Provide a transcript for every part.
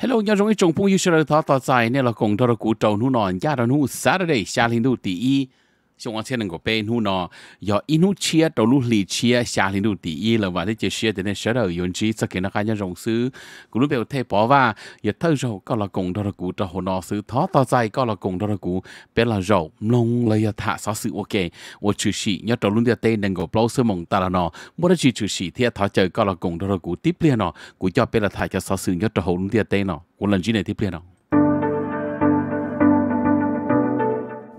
Hello，要容易中风，有些人他他在那了，共同的古早努南亚的努 Saturday 夏令度第一。像我前两个边户呢，要一路切到路里切，下里路第一了嘛，你就学的那学到用起，这给那看见用书，古路表太薄哇，也偷肉搞了工到了古，到后那书，他到在搞了工到了古，别了肉弄了要他啥事我给，我就是要到路的对能够保守蒙到了呢，我的就就是天他就搞了工到了古，第不了呢，古叫别了他叫啥事要到后路的对呢，我能记得第不了呢。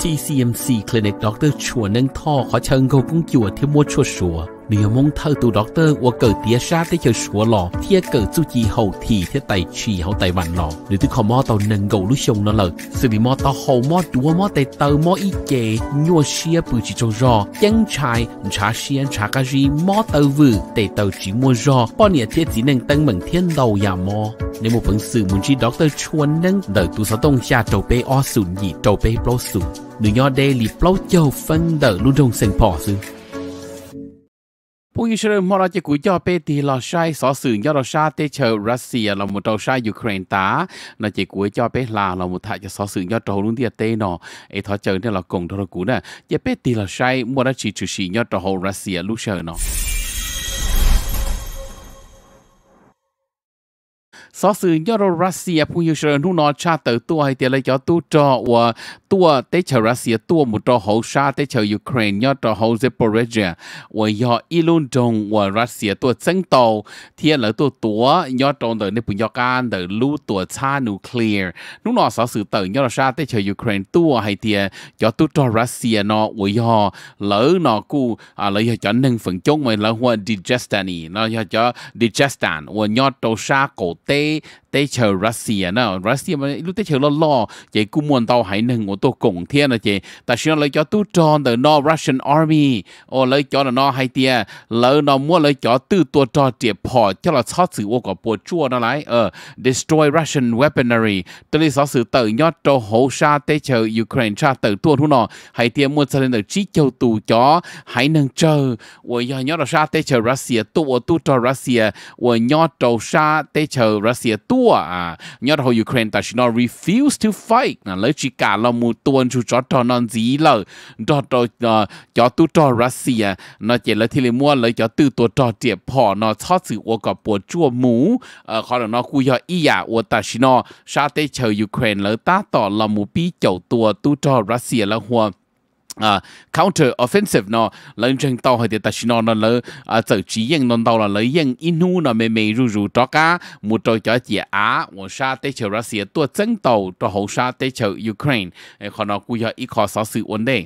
TCMC Clinic Dr. ชัวนั่งท่อขอเชิญเขากุ้งจั่วที่มวดชัวชัว nếu mong thơ tụ đọc tơ của cờ sát tới chờ sủa lò thia cờ chú chi hậu thì thế tài trì hậu tài vạn lò nếu tôi mò tàu nâng gầu lúc sông nó lờ sự vì mò tàu hậu mò đúa mò tài tờ mò y kề nhua xia bự chỉ trong rò chân chai chả xia chả cá gì mò tàu vự tài tàu chỉ mua rò bao nhiêu thiết chỉ nâng tăng mừng thiên đầu nhà mò nếu một phần muốn chi đọc chuan nâng đợi tụ sáu tông cha trầu bê o sùn gì trầu bê bô sùn nếu nhỏ đê lì bô châu phân đợi luôn trong sân phò sùn ผู้อิสราเอลมอราจะกุยจ่อเปตีเราใช้สอสื่อยอดเราชาเตเชอรัสเซียเราหมดเราใช้ยูเครนตาเราจะกุยจ่อเปลาเราหมดถ้าจะสอสื่อยอดเราลุ่นเดียเตนอไอทอเจอเนี่ยเรากงทรกูเนี่ยจะเปตีเราใช้มอราชิชูชียอดเรารัสเซียลูกเชอเนาะสอสื่อยอดรัสเซียผู้ยูเชอร์นู่นอชาเตอตัวให้เตียเลยยอตู้จอว่าตัวเตชรัสเซียตัวมุตอหูชาเตชยูเครนยอดตอหูเซปอริเจว่ายออีลุนจงว่ารัสเซียตัวเซิงโตเทียเหลือตัวตัวยอดตรงเดินในปุ่นยอการเดินลู่ตัวชานิวเคลียร์นู่นอสอสื่อเตยอดชาเตชยูเครนตัวให้เตียยอตู้จอรัสเซียนอว่ายอเหลือนอกูอ่าเลยยอจอหนึ่งฝังจงไว้แล้วหัวดิเจสตานีนอยอจอดิเจสตานว่ายอดโตชาโกเต้ day tế chờ Russia nó Russia mà lúc tế chờ lo lo chỉ cung muôn tàu hải nâng của tôi cùng thiên là chỉ ta xin lấy cho tu tròn từ no Russian Army ô lấy cho là no hay tia à. lỡ nó mua lấy cho tư tua trò triệt phò cho là xót sự của bộ chua nó lại ờ destroy Russian weaponry tôi lấy xót sự tự nhót cho hồ sa tế chờ Ukraine sa tự tua thu nó hay tia mua sang lên chỉ châu tù chó hải nâng chờ ôi giờ nhót là sa tế chờ Russia tu ô tu trò Russia ôi nhót trâu sa tế chờ Russia tu ัวอ่ายอดโยูเครนแต่ชินอ refuse to fight นะเลยจีการเรามูตัวนชูจอดตอนอนจีเลยจอดตัวจอตุ้จอรัสเซียนอเจแล้วที่เลมัวเลยจอตื่อตัวจอเจยบพอนอชอดสื่ออวกับปวดจั่วหมูเอ่อขอหนอกุยออียาอวตาชินอชาเตเชยูเครนเลยต้าต่อเรามูปีเจ้าตัวตุ้จอรัสเซียแล้วหัว à counter offensive nó lên trên tàu hay thì ta chỉ nó nó lỡ à tự nó tàu là lấy yên inu nó mềm mềm ru ru cho cá một trò chơi á một sa tế chờ Russia tua chân tàu cho hậu sa tế chờ Ukraine còn nó cũng giờ ít khó sáu sự ổn định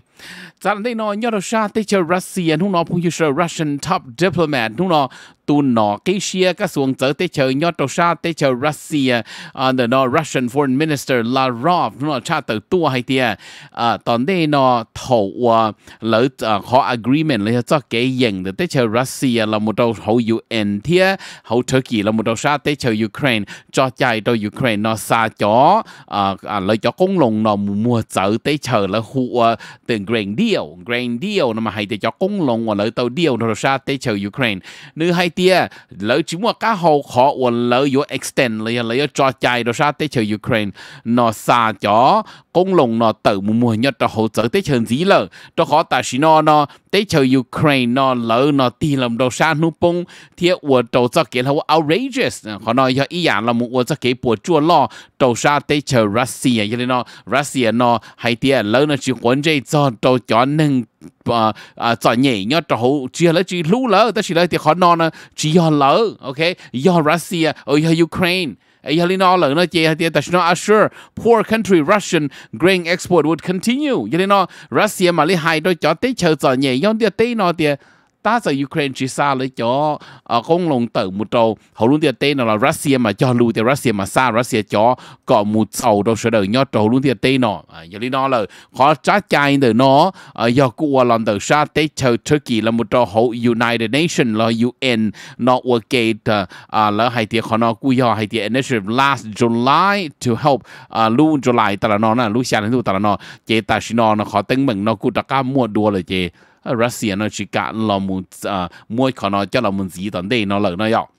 cho nên nó nhớ sa tế chờ Russia lúc nó cũng như Russian top diplomat lúc nó tu nó cái xia các xuống tới tế chờ nhau trâu sa tế chờ Russia uh, the Russian Foreign Minister Lavrov nó cha tới tua hay tia à tòn đây nó thầu à, lỡ họ à, agreement lấy cho cái dành để tế chờ Russia là một đầu hậu UN tia hậu Turkey là một đầu sa tới chờ Ukraine cho chạy đầu Ukraine nó xa chó à à, lấy cho công lồng nó mua chở tới chờ là hụ từ Grand Deal Grand Deal nó mà hay để cho công lồng và lấy tàu Deal nó ra tới chờ Ukraine nữ hay idea lỡ chỉ mua cá hậu khó và lỡ yếu extend lỡ lỡ cho chạy đó ra tới chờ Ukraine nó xa chó công lồng nó tự mua mua nhất cho hỗ trợ tới chờ gì lỡ cho khó ta chỉ nó tế chờ Ukraine nó lỡ nó ti làm đầu xa nụ bông thì ủa trâu cho kia là outrageous họ nói cho ý dạng là một ủa cho kia bùa chua lo trâu xa tế chờ Russia cho nên nó Russia nó hay tìa lỡ nó chỉ quấn dây cho trâu ờ, ờ, cho nâng và cho nhảy nhớ trò hậu chia lỡ chỉ lũ lỡ ta chỉ lỡ thì khó non chỉ do lỡ ok do Russia ở do Ukraine ấy hali nó lỡ nó chê thì ta nó assure poor country Russian grain export would continue vậy nó Russia mà lấy hai đôi chó tới chờ giờ nhẹ yon tia tới nó tia ta giờ Ukraine chỉ xa lấy cho ờ, công lồng tử một trâu hầu luôn tiền tên là Russia mà cho lưu tiền Russia mà xa Russia cho có một sầu đâu sẽ đợi nhau trâu luôn tiền tên nó à, giờ lý nó là khó trách Chai từ nó ờ, do của lần đầu xa tế chờ Turkey là một trâu hậu United Nations là UN nó ờ, à là hai tiền khó nó cú giờ hai tiền initiative last July to help à luôn July tại là nó là lúc xa đến lúc là nó chế ta xin nó nó khó tính mình nó cú đã ca mua đua là chế Russia nó chỉ cạn lò mù à, mua cái nó cho lò mù gì tận để nó lợi nó dọc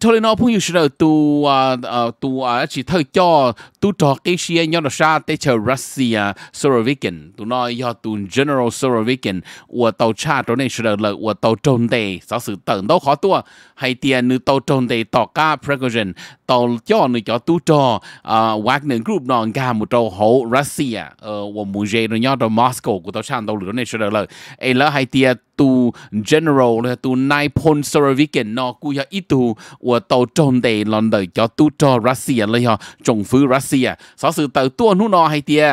cho nên nó cũng như là tu à, à tu à chỉ thay cho tu trò cái xe nhau là sa tế chờ Russia Sorovikin tu nó do tu General Sorovikin của tàu cha đó này là là của tàu trôn đề sau sự tận đâu khó tua hay tiền nữ tàu trôn đề tàu ca Prigozhin tàu cho nữ cho tu trò à Wagner Group nó ga một tàu hộ Russia ở của muốn gì nó nhau đó Moscow của tàu cha tàu lửa này là là ấy là hay tiền ตู general นะตูนายพลสโวิเกนนอกูยาอีตูอวดเตาจนมเดลอนเดยอตูจอรัสเซียเลยฮะจงฟื้นรัสเซียสอสื่อเตอตัวนู่นนอให้เตีย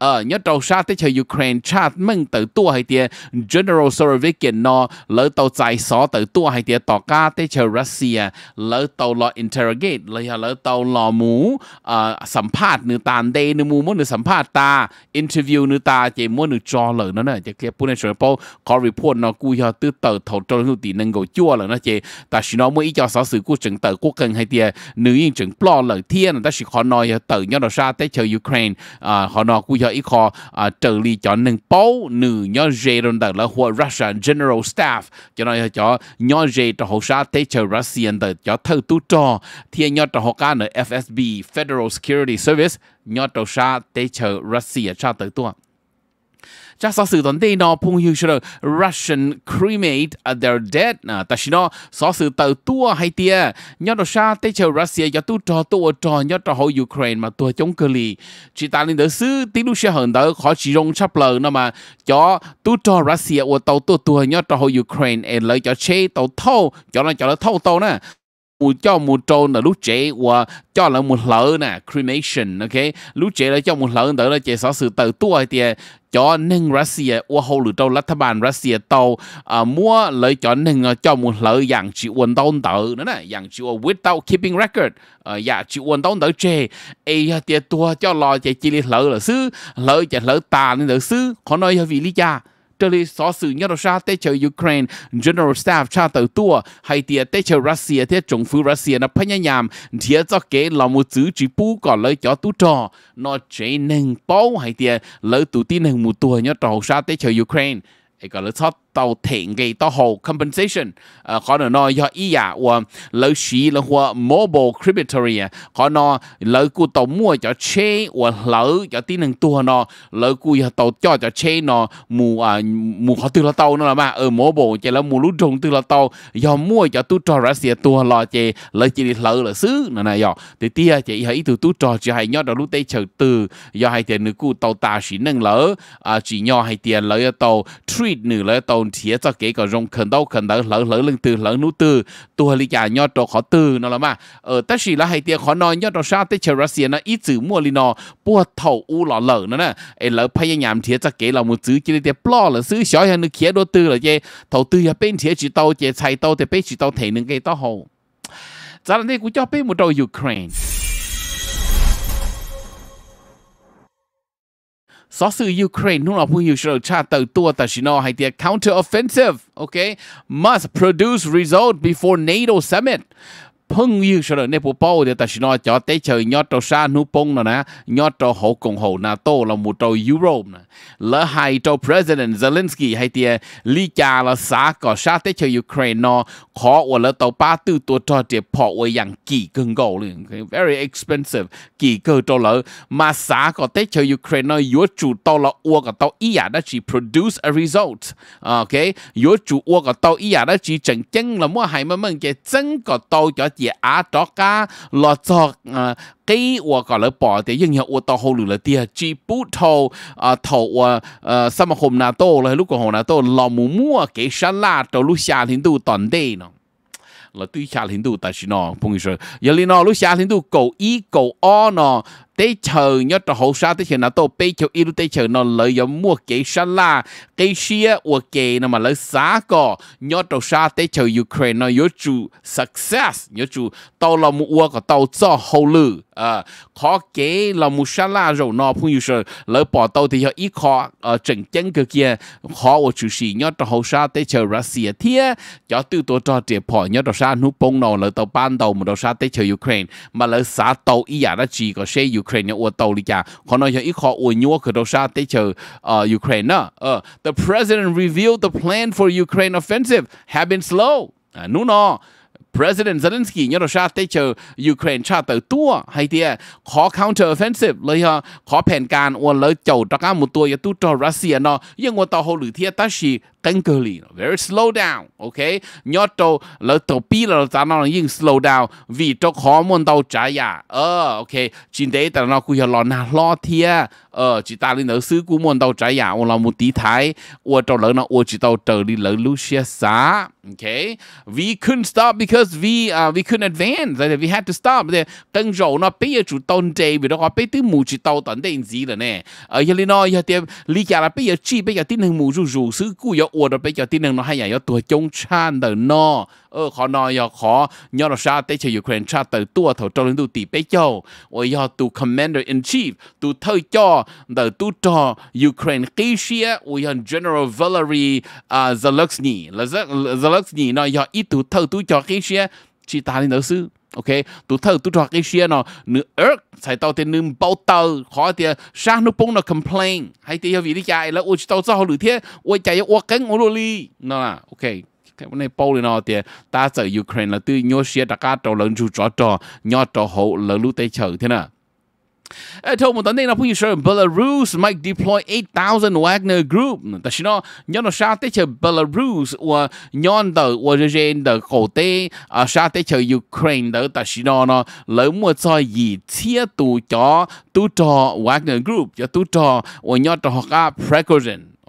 เอ่อเนดเตาชาติเชยยูเครนชาติมึงเตอตัวให้เตีย general สโวิเกนนอเลยเตาใจสอเตอตัวให้เตียต่อก้าเตเชารัสเซียเลยเตาลออินเทอร์เกตเลยฮะเลยเตาลอหมูเอ่อสัมภาษณ์นือตาเดนืมูมันนือสัมภาษณ์ตาอินเทอร์วิวนือตาเจมันนือจอเลยนั่นน่ะจะเคลียร์ปุ่นในชวนโปคอ r e p o r นอ nó cú cho tư tờ thầu cho nó tỷ nâng gầu chua là nó chế ta chỉ nói mới cho sáu sử của trận tờ quốc cần hay tia nữ yên trận plo là thiên ta chỉ khó nói tờ nhớ nó ra tới chờ Ukraine à họ nó cú cho ít khó à trợ lý cho nâng bố nữ nhớ dê đồn tờ là hoa Russia General Staff cho nói cho nhớ dê cho hậu sa tới chờ Russian tờ cho thâu tu trò thiên nhớ cho họ cá nữa FSB Federal Security Service nhớ cho sa tới chờ Russia cho tới tua cha sau sự tuần tây nó phung hiệu sửa Russian cremate their dead à ta xin nó sau sự tàu tua hay tia nhớ đồ sa tây chờ Russia cho tu trò tu trò nhớ trò hậu Ukraine mà tua chống cơ lì chỉ ta nên đỡ xứ tí lúc sẽ hận đỡ khó chỉ rong chắp lờ nó mà cho tu trò Russia của tàu tua tua nhớ trò hậu Ukraine em lấy cho chế tàu thâu cho nó cho nó thâu tàu nè một cho một trôn là lúc trẻ và cho là một lỡ nè cremation ok lúc trẻ là cho một lỡ tới là trẻ sở sự tự tua thì cho nên Russia và hầu lửa trâu lát bàn Russia tàu à, mua lấy cho nên à, cho một lỡ dạng chỉ quân Tôn tự nữa nè dạng chỉ quân without keeping record à, dạ chỉ quân tàu tự chê ấy à, thì tua cho lo chạy chỉ lỡ là sư lỡ chạy lỡ tàn lỡ sư có nói à, vì lý cha trời xó sự nhau ra tế chờ Ukraine General Staff cha tàu tua hay tia tế chờ Russia thế Trung Phu Russia nó phải nhảm tia cho kế là một chữ chỉ bù có lời cho tu trò nó chế nâng bao hay tia lời tin nâng một tua nhau trò ra tế chờ Ukraine ấy có lời sót tàu thiện gây tàu hồ compensation ờ, khó nữa nó do ý giả và lợi sĩ là mobile cribitory à. khó nó lợi cụ tàu mua cho chế và lợi cho tí năng tua nó lợi cụ giờ tàu cho cho chế nó mù à mù khó từ là tàu nó mà ở mobile chỉ là mù lú trùng từ là tàu do mua cho tu trò ra xìa tua lò chè lợi chỉ lợi là xứ nè này do thì tia à, chỉ hãy từ trò chỉ hay nhớ đó lúc tây chờ từ do hay tiền nữ cụ tàu ta chỉ năng lỡ à, chỉ nhỏ hay tiền lợi tàu treat nữ lợi tàu đầu chia cho cái cái rong khẩn đâu khẩn đâu lỡ lỡ lưng từ lỡ nút từ tôi lý giải nhau cho khó từ nó là mà ở ờ, tất chỉ là hai tiền khó nói nhau cho sao tới chờ Russia nó ít chữ mua li nó bua thầu u lọ lỡ nó nè ấy lỡ phải nhảm chia cho cái là một chữ chỉ để blo là chữ nhỏ hơn nước kia đôi từ là gì thầu từ là bên chia chỉ tàu chỉ chạy tàu thì bên chỉ tàu thì những cái tàu hồ giờ này cũng cho bên một đầu Ukraine gió sự Ukraine lúc nào cũng hiểu sự trả tờ tua ta chỉ nói hay tiệt counter offensive okay must produce result before NATO summit phong yêu sợ nên bộ bao thì ta xin nói cho tới chờ nhớ trâu sa bông là nè nhớ trâu hậu cùng hậu NATO là một trâu Euro nè lỡ hai trâu President Zelensky hay thì lý cha là xã có sa tới Ukraine nó khó và lỡ tàu ba tư tổ trò thì bỏ và dạng kỳ expensive kỳ cơ trâu lỡ mà xã có tới Ukraine nó yếu tàu là ua cả tàu ý à chỉ produce a result ok yếu chủ ua cả tàu ý à chỉ chẳng chân là mua hai mà mình cái chân có tàu cho 也阿多噶落作呃。给我搞了宝的，因为我到后路了的，几步头啊头我呃什么红拿到了，如果红拿到老母母给杀啦，到路夏天都短的呢。là tuy xa lên đâu ta chỉ nó, phong người giờ lên nó lúc xa lên đâu cầu ý cầu o nó tế chờ nhớ cho hậu sa tế chờ nào tôi bê chờ ilu tế chờ nó lợi dụng mua kế sa la kế xia của kế nó mà lợi xá cỏ nhớ cho sa tế chờ Ukraine nó yếu chủ success nhớ chủ tàu là mua của tàu cho hậu lử à khó kế là mua sa la rồi nó phun yêu lợi bỏ tàu thì họ ít khó ở trận chân cơ kia khó của chủ sĩ nhớ cho hậu sa tế chờ Russia thiê cho tư tổ cho trẻ bỏ nhớ cho sa nu bông nó lợi tàu ban đầu mà tàu sa tế chờ Ukraine mà lợi xá tàu ý giả đã chỉ có xe Ukraine Ukraine ua tàu li cha khó nói cho ít khó ua nhua khởi đầu sa tế chờ Ukraine uh, the president revealed the plan for Ukraine offensive have been slow à, nu nó President Zelensky nhớ ra tế chờ Ukraine tra tới tua hay tia khó counter offensive lấy ha khó phèn can ua lấy chầu ra một tua ya tu cho Russia nó nhưng ua tàu hồ lử tia ta chỉ Kankali very slow down ok nhớ cho lỡ tổ bi là ta nó yên slow down vì cho khó muốn đâu trả ya à. ờ, ok chính đấy ta nó cứ lo na lo thia ờ chỉ ta lên lỡ sư cũng muốn đâu trả ya à. ông là một thái ô cho lỡ nó ô chỉ tao trở đi lỡ Lucia xá ok we couldn't stop because we uh, we couldn't advance that we had to stop the cần nó bây giờ tồn tại vì đó bây tới mù chỉ tao tận đến gì rồi nè ở ờ, giờ nó giờ tiệm lý bây giờ chỉ bây giờ tin hàng mù rủ rủ sư cũng อวดเราไปเจอที่หนึ่งเนาะให้ใหญ่ยอตัวจงชาติเดินนอเออขอนอยอขอยอเราชาติเตชยูเครนชาติเติตัวเถาจริญดูตีไปเจ้าโอ้ยอตัว commander in chief ตัวเทยจ่อเดินตัวจ่อยูเครนกีเชียโอ้ยอ general Valery อ่า Zelensky แล้ว Zelensky เนาะยออีตัวเทยตัวจ่อกีเชียชีตาลินเดอร์ซื้อ ok tu thơ tu trò cái xe nó nửa sai tao tên nương bao tờ khó thì sang nó complain hay thì hiểu vị đi chạy là ôi tao sao lử thế ôi chạy cánh ôi loli là ok cái bao này nó thì ta sợ Ukraine là tư nhô xe đặc cá trò lớn chú trò trò nhô trò hậu lớn lũ tay chờ thế nào Tomotanena pun Israel Belarus might deploy 8,000 Wagner group. Tashino nyono sha te che Belarus wa nyon da wa jen da ko te sha te che Ukraine da tashino no lỡ mua cho yi chia tu cho tu cho Wagner group cho tu cho wa nyo to ka Prigozhin.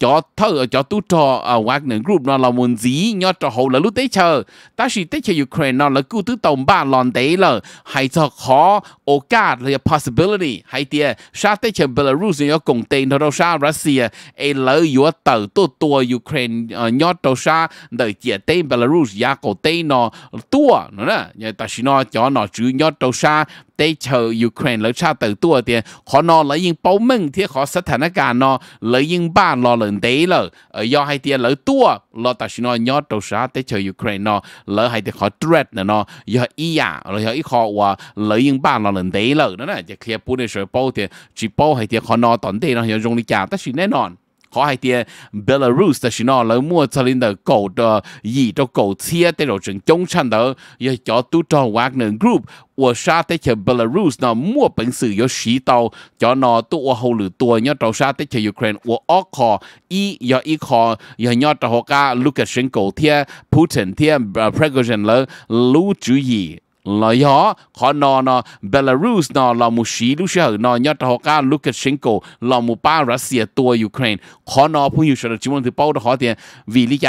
cho thơ cho tu trò ở à, Wagner Group nó là muốn gì nhớ cho hậu là lúc tế chờ ta chỉ tế chờ Ukraine nó là cứu tứ tổng ba lòn tế là hay cho khó ô cả là possibility hay tia sa tế chờ Belarus nhớ cùng tên nó đâu sa Russia ai lỡ yếu tờ tu tua Ukraine nhớ đâu sa đợi chia tên Belarus ya cổ tên nó tua nó nè nhớ ta chỉ nó cho nó chữ nhớ đâu sa tế chờ Ukraine lỡ sa tự tua thì khó nó lấy những bao mừng thì khó sát thành nó lấy những ba lò lần đấy lỡ ở do hai tia lỡ tua lo ta xin nói nhớ đầu sáng tới chơi Ukraine nó lỡ hai tia khó trượt nữa nó do ý à rồi do ý khó qua, lỡ yên ba nó lần đấy lỡ nữa nè chỉ khi bù để sửa bù thì chỉ bù hai tia khó nó tận thế nó hiểu dùng đi chả ta xin nói 好海啲 Belarus 的是喏，老莫这里的狗的伊的狗车，这种人中产的也叫都到 Wagner Group。我杀的去 Belarus 呢，莫本事有许多，叫那都我后头多，要到杀的去 Ukraine，我二靠一要一靠，要要到好个 Lukashenko 贴 Putin 贴 Prigozhin 了，卢主义。là họ Belarus nó là một xí lúc xưa nó Lukashenko là một ba Russia Ukraine khó nó phụ hiểu sự chỉ muốn từ bao đó họ thì vì lý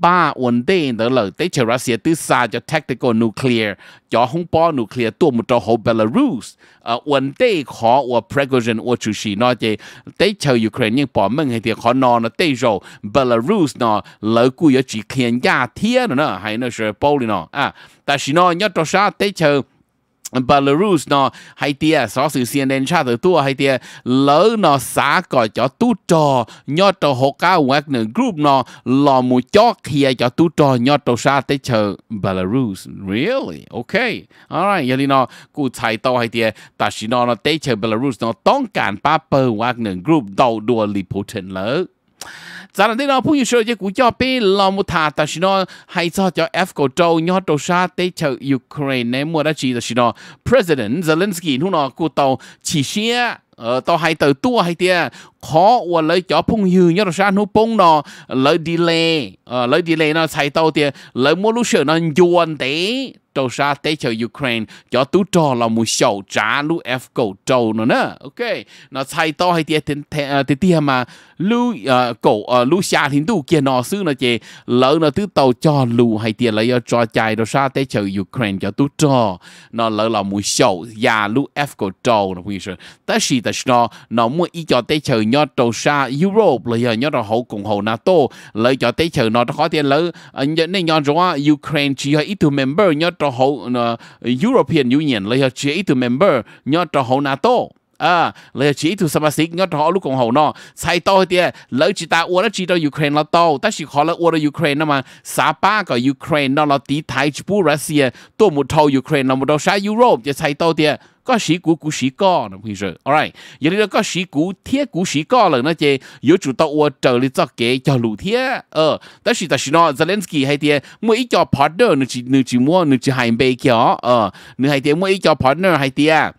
ba ổn định đó là tới chờ Russia từ xa cho tactical nuclear cho không bỏ nuclear tua một cho họ Belarus ổn ờ, định khó của Prigozhin của chủ sĩ nó thì tới chờ Ukraine nhưng bỏ mình thì khó nó nó Belarus nó lỡ cú yếu gia thiên nữa hay nó sẽ bao đi à 但是呢，要做啥得求。Belarus เนาะให้เตียสอสื่อ CNN ชาติตัวให้เตียเลิเนาะสาก่อจอตู้จอยอดตัวหกเก้าวักหนึ่งกรุ๊ปเนาะหลอมูจอกเคียจอตู้จอยอดตัวชาติเชอ Belarus really okay alright ยันนี่เนาะกูใช้ตัวให้เตียแต่สินอเนาะเตเชอ Belarus เนาะต้องการป้าเปิลวักหนึ่งกรุ๊ปเดาดัวรีพูเทนเลย咱那那老朋友说这股票被老木塔，但是呢，还早叫 F 国州，你都啥得叫 Ukraine 呢？莫得起的是呢，President Zelensky 弄呢，股到起些。ờ tao hay từ tua hay tia khó và lấy cho phong hư nhớ là sao nó phong nó lấy delay ờ lấy delay nó xài tao tia lấy mua lúc sửa nó yuan tế trâu sa tế chờ Ukraine cho tú trò là một sầu trả lúc F cầu nó nè ok nó xài tao hay tia tia ờ, tia mà lưu ờ, cổ ờ, lưu xa thì đủ kia nó sư nó chê lỡ nó tứ tàu cho lưu hay tiền lấy ờ, cho chạy đồ xa tế chờ Ukraine cho tú cho nó lỡ là mùi sầu già lưu F cổ trâu nó quý sư ta xì ta nó nó mua ý cho tế chờ nhó trâu xa Europe lấy nhó đồ hậu cùng hậu NATO lấy cho tế chờ nó khó tiền lỡ nên nhó rõ Ukraine chỉ hay ít tù member nhó trâu hậu European Union lấy chỉ ít tù member nhó trâu hậu NATO à lấy chỉ thu sama sĩ nhớ họ lúc cùng hậu nọ sai to thì lỡ chỉ ta uo nó chỉ cho Ukraine là to ta chỉ khó là uo cho Ukraine nó mà sa ba cái Ukraine nó là tí thái chú Russia tôi một thâu Ukraine nó một đầu sa Europe thì sai to thì có sĩ cũ cũ sĩ co nó bây giờ alright giờ đi đó có sĩ cũ thiết cũ sĩ co là nó chê yếu chủ tao uo trở lại cho kế cho lũ thiết ờ ta chỉ ta chỉ nó Zelensky hay thì mỗi cho partner nó chỉ nó chỉ mua nó chỉ hai bê kia ờ nó hay thì mỗi ít cho partner hay thì à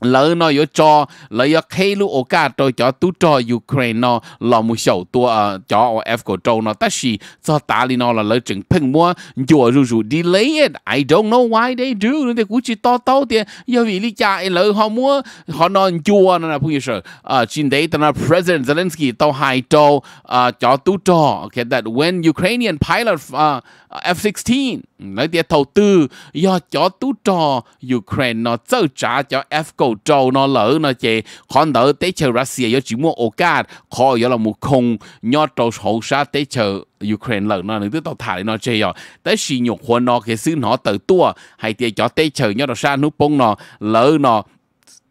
lỡ nó yếu cho lỡ yếu khi lúc ô cả cho tú cho Ukraine nó là một số tua ờ, cho ở F tất sĩ cho ta li nó là lỡ chừng phim mua chùa rù rù delay it I don't know why they do nên thì cũng chỉ to to thì vì lý giải lỡ họ mua họ nó chùa nó là phụ sự à trên đấy tên là President Zelensky tàu hai châu ờ, cho tú cho okay that when Ukrainian pilot uh, ờ, F-16 nói tiền đầu tư do cho tú trò Ukraine nó trợ trả cho Afco trâu nó lỡ nó chè còn đỡ tế chờ Russia do chỉ mua ô cát khó do là một không nho trâu hậu sa tế chờ Ukraine lỡ nó nữa tàu thả nó chè rồi tế xì nhục hoa nó cái xứ nó tự tua hay tiền cho tế chờ nho đồ sa nút bông nó lỡ nó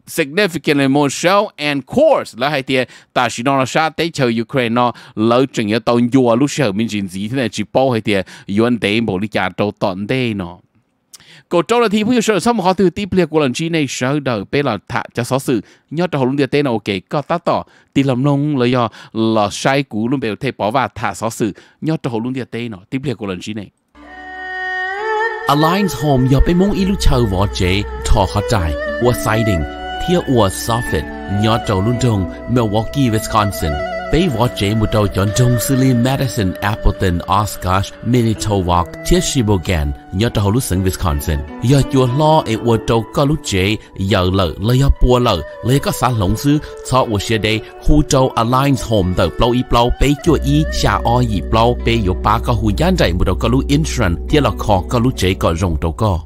significantly more show and course là hai tia ta chỉ nói là sa tế cho Ukraine nó lỡ chừng như tàu nhua lúc sau mình chỉ gì thế này chỉ bao hai tia yuan tế bộ lý trả trâu tận đây nó cổ trâu là thì bây giờ xong họ từ tiếp liệt của lần chi này sợ đời bây là thả cho xó sự nhớ trong lúc tiền ok có tá tỏ thì làm nông là do là sai cú luôn bèo thể bỏ và thả xó sự nhớ trong lúc tiền nó tiếp liệt của lần chi này Alliance Home 又被蒙一路抽和者拖下債，我 siding。Here was Soffit, nhỏ trầu luôn trông Milwaukee, Wisconsin. Bây võ chế một trầu chọn trông xử lý Madison, Appleton, Oshkosh, Manitowoc, Tishibogan, nhỏ trầu lúc sân Wisconsin. Giờ chùa lo ế ua trầu có lúc chế, giờ lợ lấy hấp bùa lợ, lấy có xã lộng sư, cho ua xe đây, hù trầu Alliance Home tờ blâu y blâu, bây chùa y, xa o y blâu, bây yếu bá có hù gián dạy một trầu có lúc insurance, tia là khó có lúc chế có rộng trầu có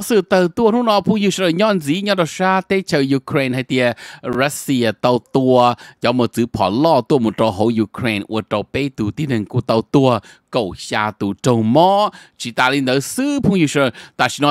có sự tờ tua nó nó phụ yêu sợ nhon dí nhon đó xa tế chờ Ukraine hay tia Russia tàu tua cho một chữ bỏ lo tua một trò hậu Ukraine của trò bê tù tí nâng của tàu tua cầu xa tu trâu mò chỉ ta lên đó sư phong yêu sơ ta chỉ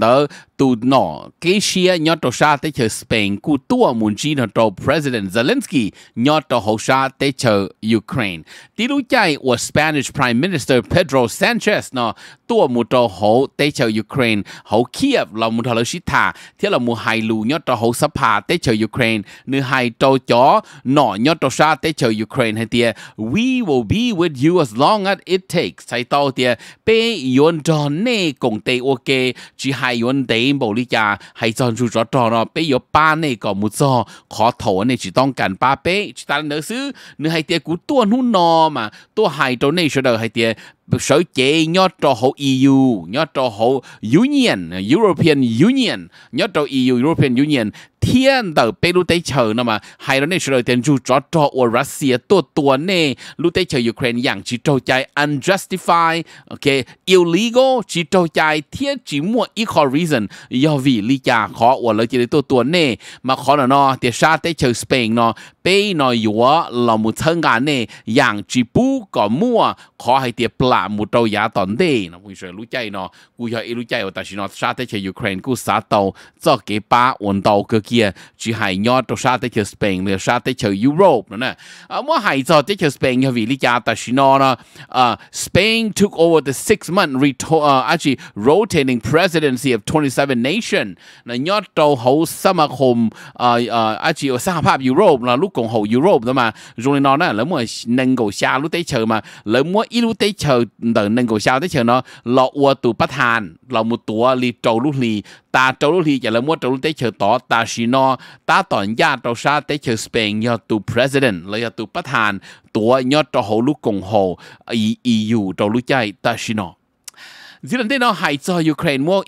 đó tu nó cái xe nhớ trò xa tới chờ Spain cụ tua muốn chi nó trò President Zelensky nhớ trò hậu xa tới chờ Ukraine tiêu chạy của Spanish Prime Minister Pedro Sanchez nó tua muốn trò hậu tới chờ Ukraine hậu Kiev là muốn thảo lỡ sĩ thả thế là muốn hai nhớ trò hậu sắp hạ Ukraine nữ hai trò chó nó nhớ trò xa tới chờ Ukraine hay tia we will be with you as long as it takes 在到底被用到呢工地我嘅，只係用地冇呢家，係裝住咗咗咯，被有巴呢個冇做，可頭呢只當緊巴被，只但老師你係啲古多นู่喏嘛，都係到呢學到係啲 sở chế nhớ cho hộ EU, nhớ cho hộ Union, European Union, nhớ cho EU, European Union, thiên tờ bê lúc tế chờ nó mà, hay đó này sở tiền dù cho cho ở Russia tổ tổ nè, lúc tế chờ Ukraine dạng chỉ trâu chạy unjustified, ok, illegal, chỉ trâu chạy thiết chỉ mua ít khó reason, do vì lý cha khó ở lời chỉ tổ tổ nè, mà khó là nó, thì xa tế chờ Spain nó, bê nó yếu là một thân gà nè, dạng chỉ bú có mua, khó hay tiệt 啦，木到也短的，那会说路在呢，古要一路在，但是呢，沙得去 Ukraine 古沙到，这给把运到个 kia，只系要到沙得去 Spain，了沙得去 Europe 呢，啊，我系做得去 Spain 去为你家，但是呢呢，啊，Spain took over the six month reto 啊，actually rotating presidency of 27 nation，那要到好สมาคมอ่าอ่าอาชีพสหภาพยุโรปนะลูกกงหูยุโรปนะมาโรงเรียนนอนน่ะแล้วมัวนังกูชาลูกเตเชอมาแล้วมัวอีลูกเตเชอ từ nên của sao thế chờ nó lọ ua tụ bắt hàn lọ một tụ li trầu lúc li ta trầu lúc li chả là mua trầu lúc thế chờ tỏ ta xí nó ta tỏn gia trầu sa thế chờ president là nhờ Ukraine mua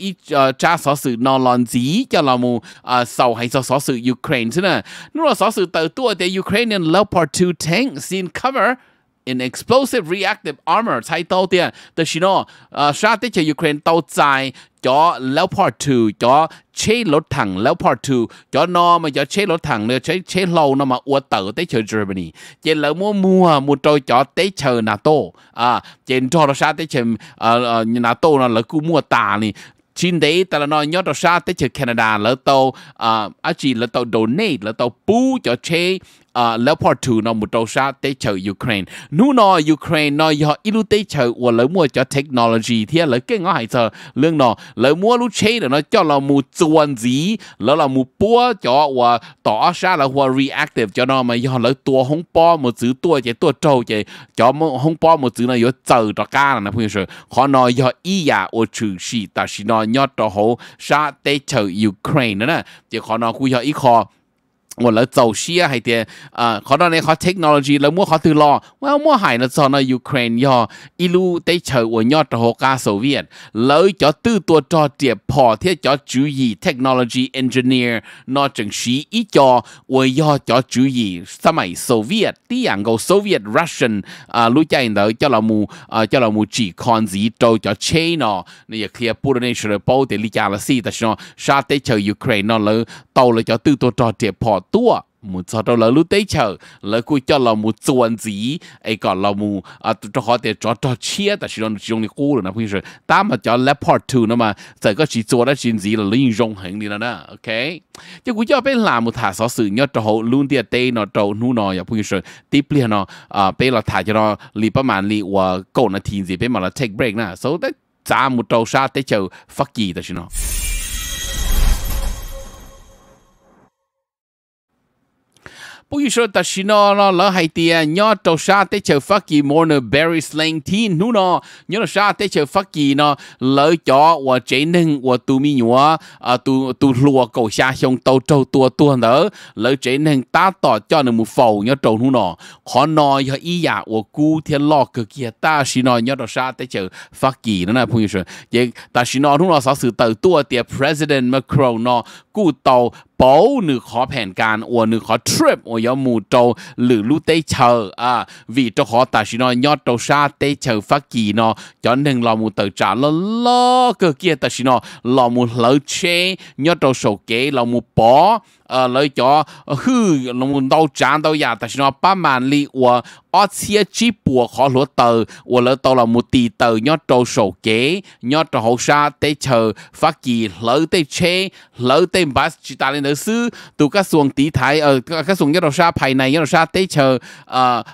Ukrainian Leopard 2 tank xin cover in explosive reactive armor ใช้เตาเตียแต่ชิโน่ชาติเชยูเครนเตาใจจอแล้วพอทูจอเช่รถถังแล้วพอทูจอนอมาจอเช่รถถังเนี่ยใช้เช่เรานมาอวดเต๋อเตเชอเยอรมนีเจนแล้วมัวมัวมุดจอจอเตเชอนาโตอ่าเจนทอร์ชาติเชยนาโตนั่นแล้วกูมัวตานี่ ชินเดย์แต่ละน้อยยอดชาติเชอแคนาดาแล้วเตาอ่าอาจีแล้วเตาโดเนตแล้วเตาปูจอเช uh, Leopard 2 nó một trâu sa tế chờ Ukraine nu nó Ukraine nó do lưu tế chờ và lỡ mua cho technology thì lỡ cái ngõ hải giờ lương nó lỡ mua lúc chế nó cho là mua chuẩn gì lỡ là mua búa cho và tỏ ra là hoa reactive cho nó mà do lỡ tua không po một chữ tua chế tua trâu chế cho không po một chữ này do chờ cho ca là nó phải rồi họ nó do ý ya ô trừ sĩ ta sĩ nó nhót cho hậu sa tế chờ Ukraine nữa nè chỉ họ nó cũng do ý khó 我来走西啊，系啲啊，可能你學 technology，你冇學到咯，我冇係呢，就呢 Ukraine 呀，一路地球我要到加蘇聯，你就多多做啲破，啲就注意 technology engineer，那正是一個我要就注意什麼蘇聯啲人個蘇聯 Russian 啊，你真係叫老母啊，叫老母只看字做就 China，你亦可以不論你是報的你家啦事，但是呢，沙地球 Ukraine 呢，你到了就多多做啲破。tua mu cho đâu là lúc tế chờ là là mu chuẩn gì ấy còn là mu à cho họ để cho chia ta chỉ dùng chỉ dùng đi cú rồi nè bây giờ ta mà cho leopard two nữa mà tại có chỉ cho đó chuyện gì là linh dùng hình đi nè ok chứ cuối cho bên làm một thả xóa sự nhớ cho họ luôn tiền trâu nu nó ya bây giờ tiếp liền nó à bên là thả cho nó li bả màn li và cổ nó thiên gì bên mà là take break nè so that 咱们招啥得叫发迹的是呢。不如说，但是呢，那老海地啊，你到啥得就发给莫呢，Barry Slang 天努呢，你到啥得就发给呢，老家我真能我杜米牛啊，杜杜罗狗下乡到州多多呢，老真能打倒叫你们否，你到努呢，可能要一呀，我估天老个 kia，但是呢，你到啥得就发给呢，朋友说，也但是呢，努呢啥事到多的 President Macron 呢，估到。ป๋าหรือขอแผนการอัวหรือขอทริปอวยหมูโตหรือลู่เตเชอร์อ่าวีจะขอตัชินอยอดโตชาเตเชอร์ฟักกีเนาะจอนหนึ่งลอมูเตจานล้อล้อเกเกียตัชินอลอมูเลเชยอดโตโชเกลอมูป๋อ呃，来叫去弄到站到呀，但是呢，八万里我二千几步好落到，我来到了目的到，要找手机，要找好啥得 chờ ờ, ờ, phát kỳ lỡ tê chê lỡ tê bát chỉ ta lên sư tụ các xuồng tí thái ở ờ, các xuồng nhất đầu xa phải này nhất đầu xa tê chờ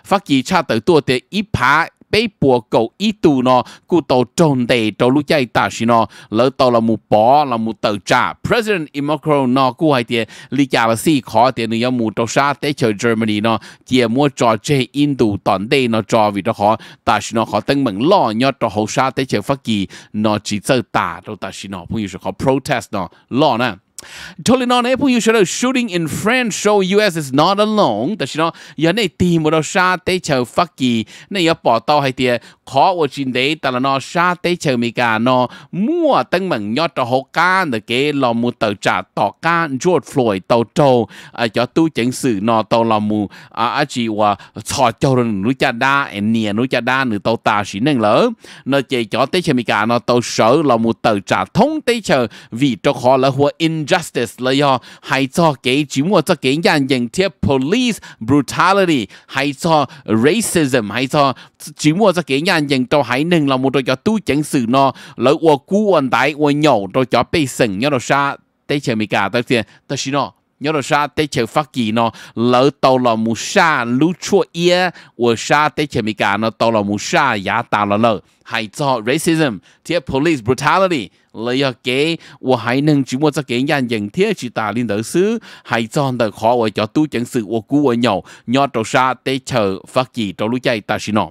phát kỳ cha tới tua tê ít phá 被博狗一度呢，故到中地到路在大学呢，然到了木博，了木到炸，President Macron 呢，故还点理解了思考点呢，要木到啥？在去 Germany 呢，节目在这印度当地呢，在为了好，但是呢，好等门老要到好啥？在去法记呢，只走大到但是呢，朋友说好 protest 呢，老呢。Totally non Apple you should shooting in France show US is not alone. Tại sao giờ này team một đầu sa tế chờ phát kỳ này giờ bỏ tao hay tiệt khó của chuyện đấy tại là nó sa tế chờ mỹ cả nó mua tăng mừng nhót cho hồ ca để cái lò mù tờ trả tỏ ca George Floyd tàu trâu à cho tu chỉnh sự nó tàu lò mù à à chỉ và sọ châu rồi núi cha đa em nè núi cha nửa tàu ta xí nâng lỡ nó chỉ cho tế chờ mỹ cả nó tàu sở lò mù tờ trả thông tế chờ vì cho khó là hoa injustice 你又係作幾轉喎？作幾人認貼 police brutality 係作 racism 係作轉喎？作幾人認到喺寧流冇對腳都整事咯？你我孤雲底我牛對腳被成一路殺，對前面架對先對先咯。nhớ rồi sa tê chờ phát kỳ nó lỡ tàu là mù sa lú chua ia của sa tê chờ mi cả nó tàu là mù sa giả tàu là lỡ hay cho racism thì police brutality lỡ ở cái và hãy nâng chú muốn cho cái nhân dân thiết chú ta liên đỡ xứ hay cho đỡ khó của cho tu chẳng sự của cú của nhau nhớ rồi sa tê chờ phát kỳ trong lúc chạy ta xin nó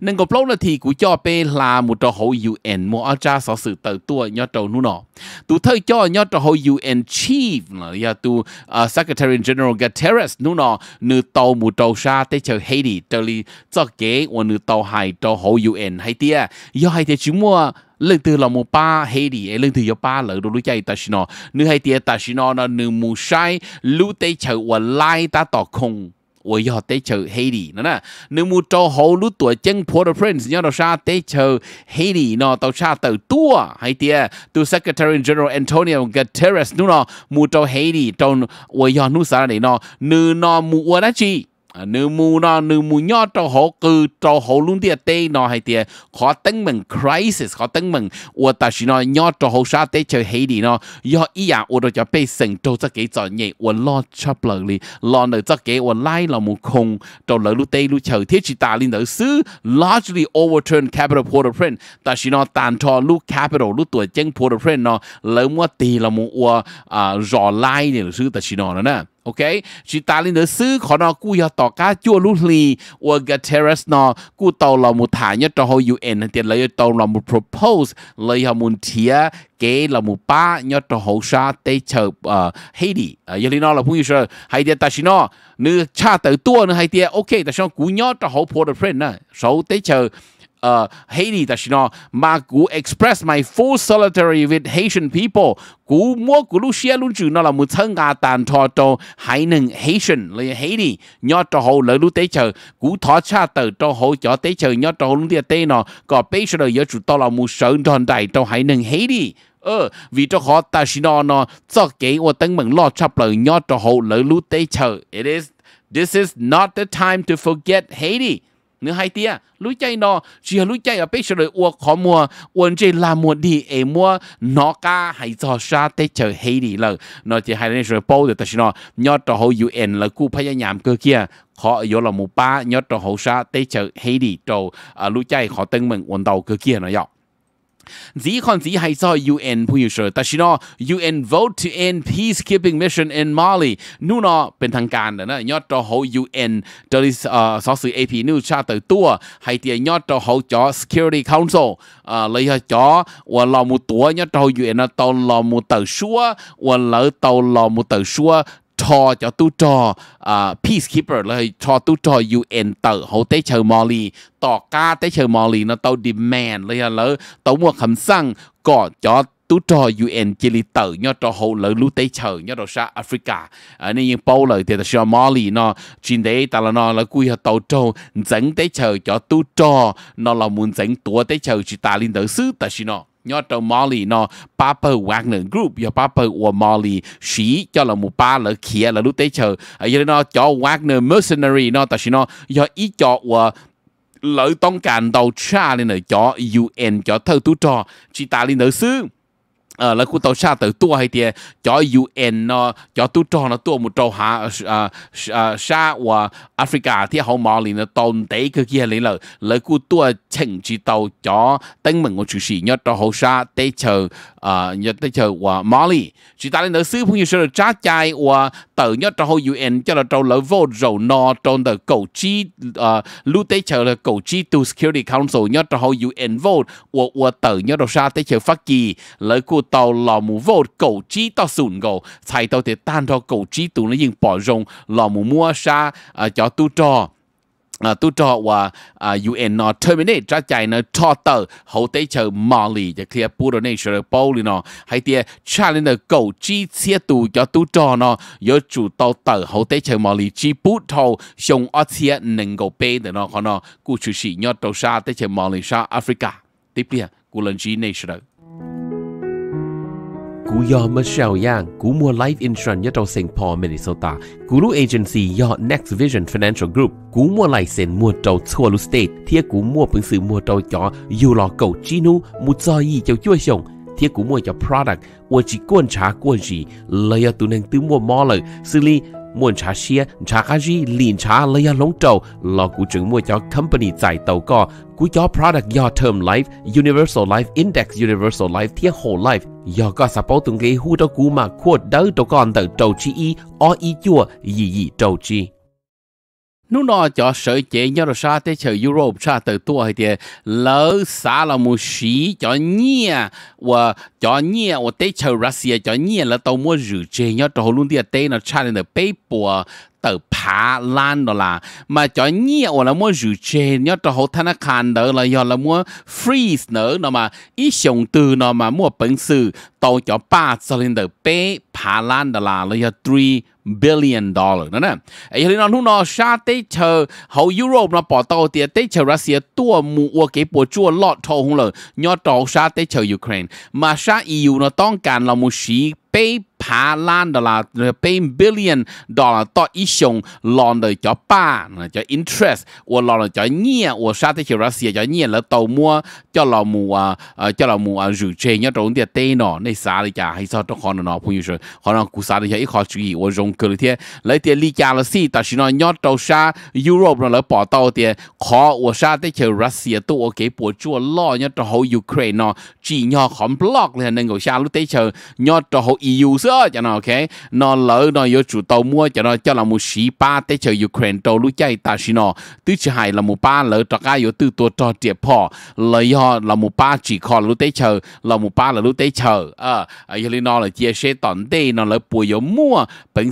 能够包了提古教被拉姆着好 UN 莫阿扎所是得多要着努诺，都特教要着好 UN chief 呢，要都啊 ờ, Secretary General Guterres 努诺，你到姆到沙得就黑的，这里做给我你到海到好 UN 海的，要海的周末。lần thứ là một ba hay đi lần thứ ba lần đồ lúc chạy ta xin nó nữ hay tiệt ta xin nó là nữ mù sai lúc tây chờ và lai ta tỏ không 我要得求黑里，那那，你木找好路多正坡的 prince，要到啥得求黑里呢？到啥到多，还得到 secretary general Antonio Guterres 呢？木找黑里，到我要努啥里呢？你呢木我那去？À, nếu mu nó nếu mu nhỏ cho họ cứ cho họ luôn địa tê nó hay tiền khó tính mình crisis khó tính mình và ta chỉ nói nhỏ cho họ sao tê chơi hay đi nó do ý à và rồi cho bị sinh cho tất cái trò nhẹ và lo chấp lợi đi lo nữa tất cái và lại là một không cho lợi lúc tê lúc chờ thiết chỉ ta lên nữa xứ largely overturn capital quarter print ta chỉ nói tàn cho lúc capital lúc tuổi chân quarter print nó lớn quá tì là một à rõ lại này là xứ ta chỉ nói nữa nè OK，去打你的手，可能古要大家做努力，我个 terrace 呢，古到了木谈一到好 UN 的，来到了木 propose，来要木贴给了木巴，一到好啥得求呃黑的，呃，有哩呢老朋友说，还得但是呢，你差得多呢，还得 OK，但是古要到好 port friend 呢，手得求。So uh, Haiti 但是呢，馬古 express my full solidarity with Haitian people，古莫古路些路住呢啦，木參加但拖到海能 Haitian 嚟 Haiti，nhớ cho hậu lỡ lúc tế chờ, 古 thọ cha tử cho hậu cho tế chờ nhớ cho hậu lúc địa tế nó, có bây giờ giờ chủ to là mu sợ tròn đại cho hải năng Haiti. เออวิจารณ์แต่ชินอนอจอกเก๋ว่าตั้งเหมืองลอดชับเลยยอดจะหูหรือรู้เตเชอ it is this is not the time to forget Haiti นื้อไฮเตียรู้ใจนอเชียรู้ใจอ่ะไปเฉลยอวกขอมัวอวนใจลามัวดีเอมัวนอกาไฮจอชาเตเจอเฮดีเลยนอจะไฮในเฉลยโป้แต่แต่ชินอยอดต่อเขายูเอ็นแล้วกูพยายามเกลือเกียขอยอละมูป้ายอดต่อเขาชาเตเจอเฮดีโตรู้ใจขอตึงเมืองอวนเตาเกลือเกียนะยอ dĩ còn dĩ hay do UN ผู้อยู่เชื่อแต่ชิโน UN vote to end peacekeeping mission in Mali นู่นอเป็นทางการนะยอดต่อหู UN จะริสสอสื่อ AP นู่ชาติตัวให้เตียยอดต่อหูจอ Security Council เลยจอว่าเราหมู่ตัวยอดต่อ UN ตอนเราหมู่เต๋อชัวว่าเราตอนเราหมู่เต๋อชัว cho cho tu cho peacekeeper là cho tu cho UN tự hậu tế chờ mò lì tỏ tế chờ mò lì demand là lỡ tàu mua khẩm xăng có cho tu cho UN chỉ lì tự nhớ cho hậu tế chờ nhớ cho sa Africa nên những bao lời thì là cho mò lì nó chuyện đấy ta là nó là quy hợp tàu tế chờ cho tu cho nó là muốn dẫn tua tế chờ chỉ ta linh tử sư ta xin nhỏ trâu Molly nó Papa Wagner Group và Papa của Molly sĩ cho là một ba là kia là lúc tới chờ ở dưới nó cho Wagner Mercenary nó tại sao nó do ý cho của lợi tông cản đầu cha lên ở cho UN cho thơ tú trò chỉ ta lên ở xứ ờ là cú tàu xa tới tua hay tiền cho UN nó cho tu trò nó tua một trò hạ à, à xa và Africa thì họ mò liền nó tồn tại cái kia liền là là cú tua chỉnh chỉ tàu cho tên mình của chủ sĩ nhớ cho họ xa tế chờ à nhớ tế chờ và Mali chỉ ta lên nó sư phong như sơ trả chai và tờ nhớ cho hậu UN cho là trâu lấy vô rồi no trong tờ cầu chi à lưu tế chờ là cầu chi to Security Council nhớ cho hậu UN vô và và tờ nhớ cho xa tế chờ phát kỳ lấy cú 到老母沃狗鸡到笋狗，才到得单到狗鸡都能用包容老母摸沙啊，叫都着。à tôi cho và à UN à, à, nó terminate ra chạy nó cho tờ hậu tế chờ Mali để kia bù đồ này sửa bao lì nó hay tia challenge nó cầu chi xe tù cho tôi cho nó yo chủ tàu tờ hậu tế chờ Mali chi bút thầu sông ở xe nâng cầu bê để nó còn nó cụ chủ tế chờ Mali xa Africa tiếp đi cụ lần chi này sửa cú yo Michelle Yang mua life insurance nhất trong St. Paul, Minnesota. Cú agency yo Next Vision Financial Group. Cú mua lại sen mua trâu thua lu state. Thiệt cú mua bằng sự mua trâu cho dù lò cầu chinu xong thiết cú mua cho product của chỉ quan trả của gì lời tu nên tứ mua mò lời xử muốn trả xe trả cái gì liền trả lấy ra lông trâu, là của chứng mua cho company giải tàu co của cho product do term life universal life index universal life thiết whole life do có support từng cái hú đó của mà quote đó tàu con tàu trầu chi y o y chua gì gì tàu chi nó nó cho sợ chế nhớ rồi sao thế chờ Europe sao từ tua hay thế lỡ xả là một sĩ cho nhia và cho nhia và thế chờ Russia cho nhia là tàu mua rửa chế nhớ cho luôn thì thế nó cha lên được bê bùa tờ phá lan đó là mà cho nhiều là mua rượu chè nhớ cho hậu thanh khan đó là do là mua freeze nữa nó mà ít dùng từ nó mà mua bẩn sự tàu cho ba cho lên tờ bé phá lan đó là là do three billion dollar นั่นน่ะไอ้เรื่องนู้นเนาะชาติเชอเขายุโรปเนาะปอตเตียเตเชอรัสเซียตัวมูอัวเก็บปวดจั่วลอดทองหงเลยยอดตอชาติเชอยูเครนมาชาอียูเนาะต้องการเรามูชีเป้ phá lan đó là pay billion đó là to ít xong lòn đời cho interest và lòn đời cho nhẹ và sa thế ra xia cho nhẹ là cho là mù cho là mù à rủ chê nhá trong tiệt tê nọ này sa đi sao trong con nó phụ như rồi họ nó cú sa đi chả chú ý và dùng cơ thế lấy tiền li chả là xi ta chỉ nó nhót tàu sa Europe nó là bỏ tàu tiền khó và sa thế ra xia tụ ok bộ chua lo nhá trong hậu Ukraine nó chỉ nhỏ khom block lên nên người sa lúc tế chờ nhót trong hậu EU sợ cho nó ok nó lỡ nó vô chủ tàu mua cho nó cho là một sĩ ba tới chờ Ukraine tàu lũ chạy ta xin nó tứ chỉ hay là một ba lỡ cho cái vô tư tôi cho tiệp họ lấy họ là một ba chỉ khó lũ tới chờ là một ba là lũ tới chờ à giờ lên nó là chia sẻ tận đây nó lỡ bùi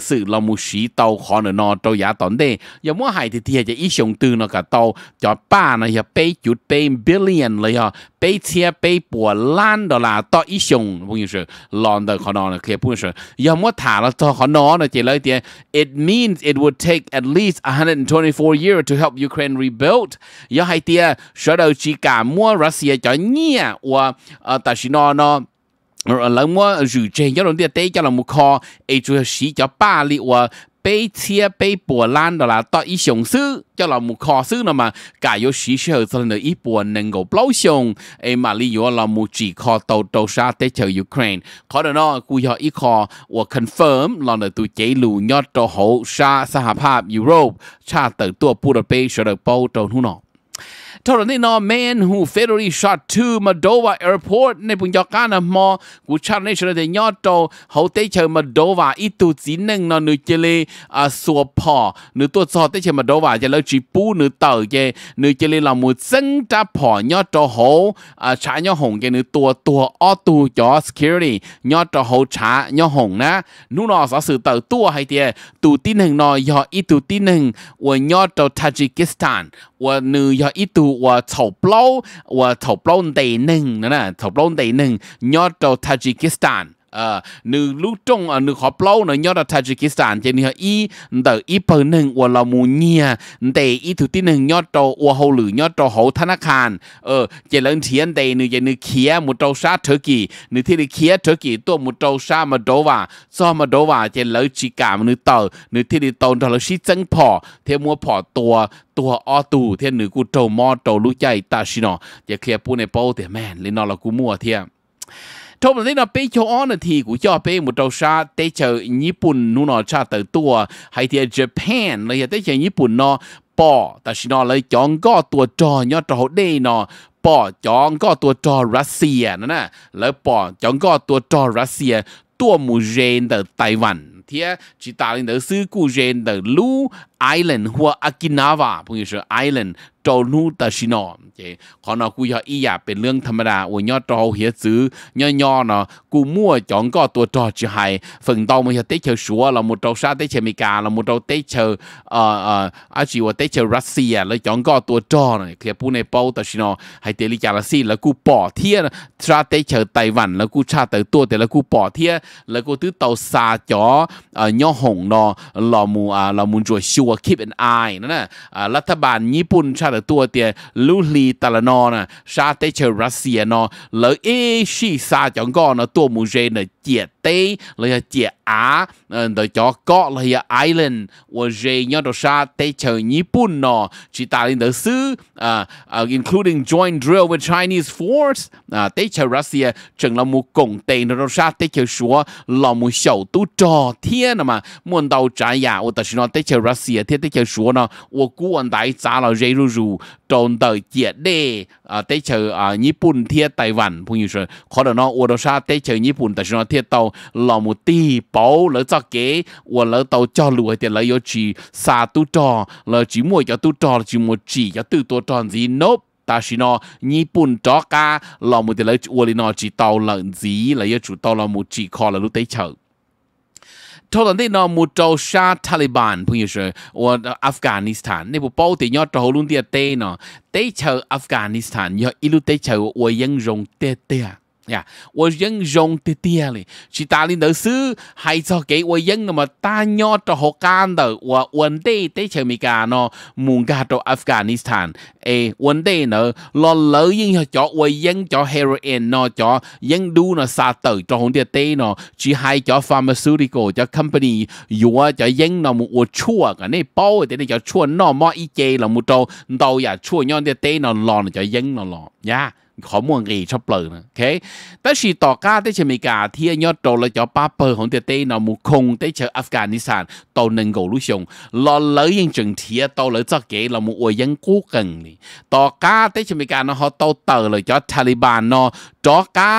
sự là một sĩ tàu khó nữa nó tàu giá tận đây giờ mua hay thì thì chỉ ít dùng từ nó cả tàu cho ba nó giờ bảy chục bảy billion lấy họ 被切被波烂的啦，到一雄不就是烂的可能呢？可不是，要么他了到可能呢，这来点，it means it would take at least 124 years to help Ukraine rebuild。要还点，说到去干么？Russia 叫你我呃，但是呢呢。rồi là mua rủ chè cho đồng tiền tây cho là mua kho ấy chú sĩ cho ba li và 被切被波烂的啦，到一雄狮，叫老母考试了嘛，该有时时候真的一波能够 blow 熊，哎嘛，你有老母只考到到啥得叫 Ukraine，可能呢，กู要一考我 confirm，老呢都记录要到好啥สหภาพยุโรปชาติเติบโตปูดเปย์เสด็จปูดตรงนู้น Toronino man who fatally shot two Moldova airport này bụng Yorkana mò của China sẽ để nhớ tàu hậu tế chờ Moldova ít tu chỉ nâng nó nửa Chile à sùa pò nửa tua sò tế chờ Moldova chờ lâu chỉ pu nửa tờ chê nửa Chile một dân ta pò à trả nhớ hồng chê nửa tua tua ô cho security nhớ tàu trả nhớ hồng nè nụ nó sẽ sự tờ tua hay tiề tu tin hình nó do ít tu tin hình của nhớ tàu Tajikistan của nửa do ít tu ว่าถบกล้นว่าถบกล้นทีหนึ่งนะนะถบกล้นทีหนึ่งยอดตัวทาจิกิสถานเอหนึ่งลูกจงหนึ่งขอปล่าหนึ่งยอดทาจิกิสถานเจนี่ฮะอีเดออีเปอร์หนึ่งอัวลามูเนียเดออีถุที่หนึ่งยอดโตอัวหูหรือยอดโตหูธนาคารเออเจริญเทียนเดอหนึ่งเจนึ่เขียมุดโตซาเทอรกีหนึ่งที่นึเขียเทอรกีตัวมุดโตซามาโดวาซอมาโดวาเจริญจิกามนึ่เต๋อหนึ่งที่นึโตนเราชิจังพอเทมัวพอตัวตัวออตูเทียนหนึ่งกูโตมอโตลูกใหญ่ตาชิโนเจะเคลียปูในโป๊เทียแมนลินอลรากูมัวเทียทบเลยนะเปโชออนทีกูย่อเปมุดชาเตเจอญี่ปุ่นนู่นชาเตตัวไฮเทียญี่ปุ่นเลยเตเจอญี่ปุ่นเนาะปอแต่ชินอเลยจองก็ตัวจอยอดเราได้เนาะปอจองก็ตัวจอรัสเซียนะนะแล้วปอจองก็ตัวจอรัสเซียตัวมูเรนเดอไต้หวันเทียจิตาลินเดอซื้อกูเรนเดอลู island hoặc Okinawa พวกนี้ชื่อ island จอนูตาชินอเจขอนอกูยออีอยาเป็นเรื่องธรรมดาอวยยอจอเหียซื้อย่อๆเนาะกูมั่วจองก็ตัวจอจิไฮฝั่งตองมันจะเตเชอชัวเรามุดเราซาเตเชอเมกาเรามุดเราเตเชอเอ่อเอ่ออาชีวะเตเชอรัสเซียแล้วจองก็ตัวจอเนาะเคลียปูในเป้าตาชินอให้เตลิจารัสซีแล้วกูป่อเทียชาเตเชอไต้หวันแล้วกูชาเตอตัวแต่แล้วกูป่อเทียแล้วกูตื้อเตาซาจอเอ่อย่อหงเนาะเรามูอ่าเรามุนจัวชัวตัวคิปเอ็นไอนั่นนะรัฐบาลญี่ปุ่น ชาติตัวเตียลูลีตะลนอนะชาติเชรัสเซียนอแล้วเอชีซาจังก้อนตัวมูเจเน chia tê là chia á rồi cho có là island và dễ nhớ đồ sa tê chờ nhị bún nó chỉ ta lên đó sư including joint drill with Chinese force à tê chờ Russia chừng là một cổng tê nó đó sa tê chờ số là một sầu tu trò thiên mà muốn đầu trái nhà và ta chỉ nói tê chờ Russia thiên tê chờ số nó và cú anh đại trả là dễ rù rù tròn tờ chia đê à tê chờ nhị bún thiên Taiwan, phong như rồi khó đó nó và đó sa tê chờ nhị bún ta chỉ nói 天到老母地保了这给我了到家路的了要去啥都找了去么要都找了去么去要都多找子 nope 但是呢，日本作家老母的来我哩呢去到冷子来要去到老母去看了都得愁。ทอนที่นอมูโจชาทาลิบันพูดอยู่เชื่อว่าอัฟกานิสถานในบุปผาเยอดจะหูลุนเตียเตเนาะเตเชออัฟกานิสถานยอดอิลุเตเชอว่ายังรงเตเตะ呀，我英雄的爹哩，去大林老师还做给我英那么大鸟的好干的，我问题在前面干咯，孟加到 Afghanistan，诶，问题呢，落老英 cho 我英 cho heroin 咯，cho 英都呢杀头 cho 红的爹呢，去还 cho pharmaceutical cho company 药 cho 英那么我错个那包的那叫错那么一节那么多，到呀错样的爹呢，落呢叫英了咯，呀。Yeah. ขอมวงกีชอบเปลืนะโอเคแต่ชีต่อก้าได้เชมีกาที่ยอดโตและจอป้าเปอร์ของเตเต้นอมุคงได้เชอัฟกานิสถานโตหนึ่งกูลุชงรอเลยยังจึงเทียโตเลยจะเก๋เรามุอวยยังกู้กันนี่ต่อก้าได้เชมีกาเนาะเขาโตเตอร์เลยจอทาลิบานเนาะจอก้า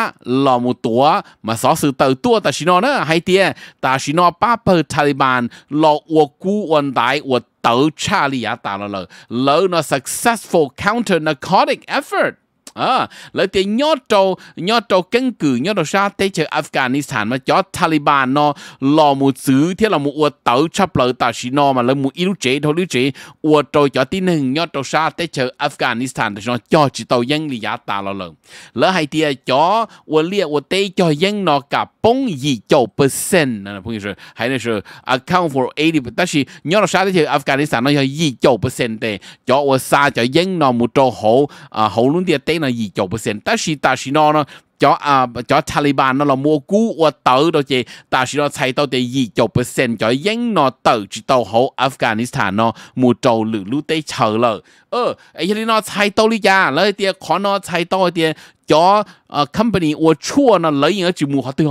เรามุตัวมาสอสื่อเตอร์ตัวแต่ชิโนเนาะให้เตียแต่ชิโนป้าเปอร์ทาลิบานรออวกู้อวนตายอวเตอร์ชาลียาตาเราเลยเลยเนาะ successful counter narcotic effort à lấy tiền nhớ trâu nhớ trâu căn cứ nhớ trâu sa tế chơi Afghanistan mà cho Taliban nó lò một xứ thế là một uất tẩu chấp lợi ta xí nó mà lấy một yếu chế thôi yếu chế uất trâu cho tin hình nhớ trâu sa tế chơi Afghanistan thì nó cho chỉ tàu dân lý giá ta lo lớn lỡ hai tia cho uất lia uất tế cho dân nó gặp 百分之九 p e 朋友说，还有那是 account for eighty，但是你要说啥子去 Afghanistan 呢？有二九 percent 的，叫我猜就仍那么多好啊，好软的地呢，二九 percent，但是但是呢。cho à cho Taliban nó là mua cú và tớ đó chị ta chỉ nó thấy tao để gì chục percent cho dân nó tự chỉ tao hậu Afghanistan nó mua trâu lử lú tê chờ lờ ờ ấy thì nó thấy tao đi ra lấy tiền khó nó thấy tao tiền cho ờ, company của chua nó lấy những cái chữ mua họ tự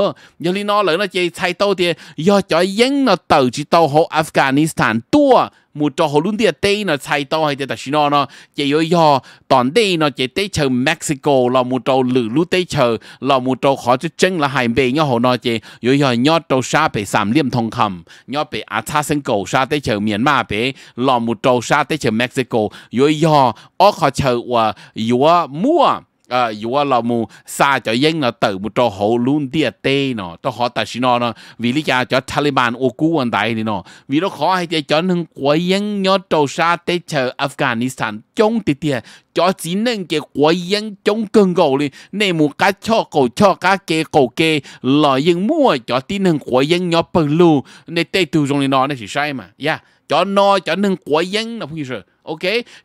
ờ giờ li nó lớn nó chỉ thay tàu thì giờ cho yên nó tàu chỉ tàu hồ Afghanistan tua một trò hồ luôn thì tây nó thay tàu hay thì tại nó nó chỉ yo yo toàn tây nó chỉ tây chờ Mexico là một chỗ lử lú tây chờ là một chỗ khó chứ chân là hai bên nhau hồ nó chỉ yo yo nhau tàu sa bị sám liêm thông khẩm nhau bị Atasen cầu sa tây chờ miền ma bị là một chỗ sa tây chờ Mexico yo yo ở khó chờ và yo mua à ờ, yếu là mu sa cho yên là tự mu cho hậu luôn đi tê nó cho họ ta xin nó vì lý do cho Taliban ô cú anh đại nó vì nó khó hay cho cho nên quá yên nhớ trâu sa tê chờ Afghanistan chống tê tê cho chỉ nên cái quá yên chống cơn gầu đi nên một cá cho cầu cho cá kê cầu kê lợi yên mua cho tin nên quá yên nhỏ bằng lù nên tê tu dùng nó nên chỉ sai mà ya cho nó cho nên quá yên là không gì ok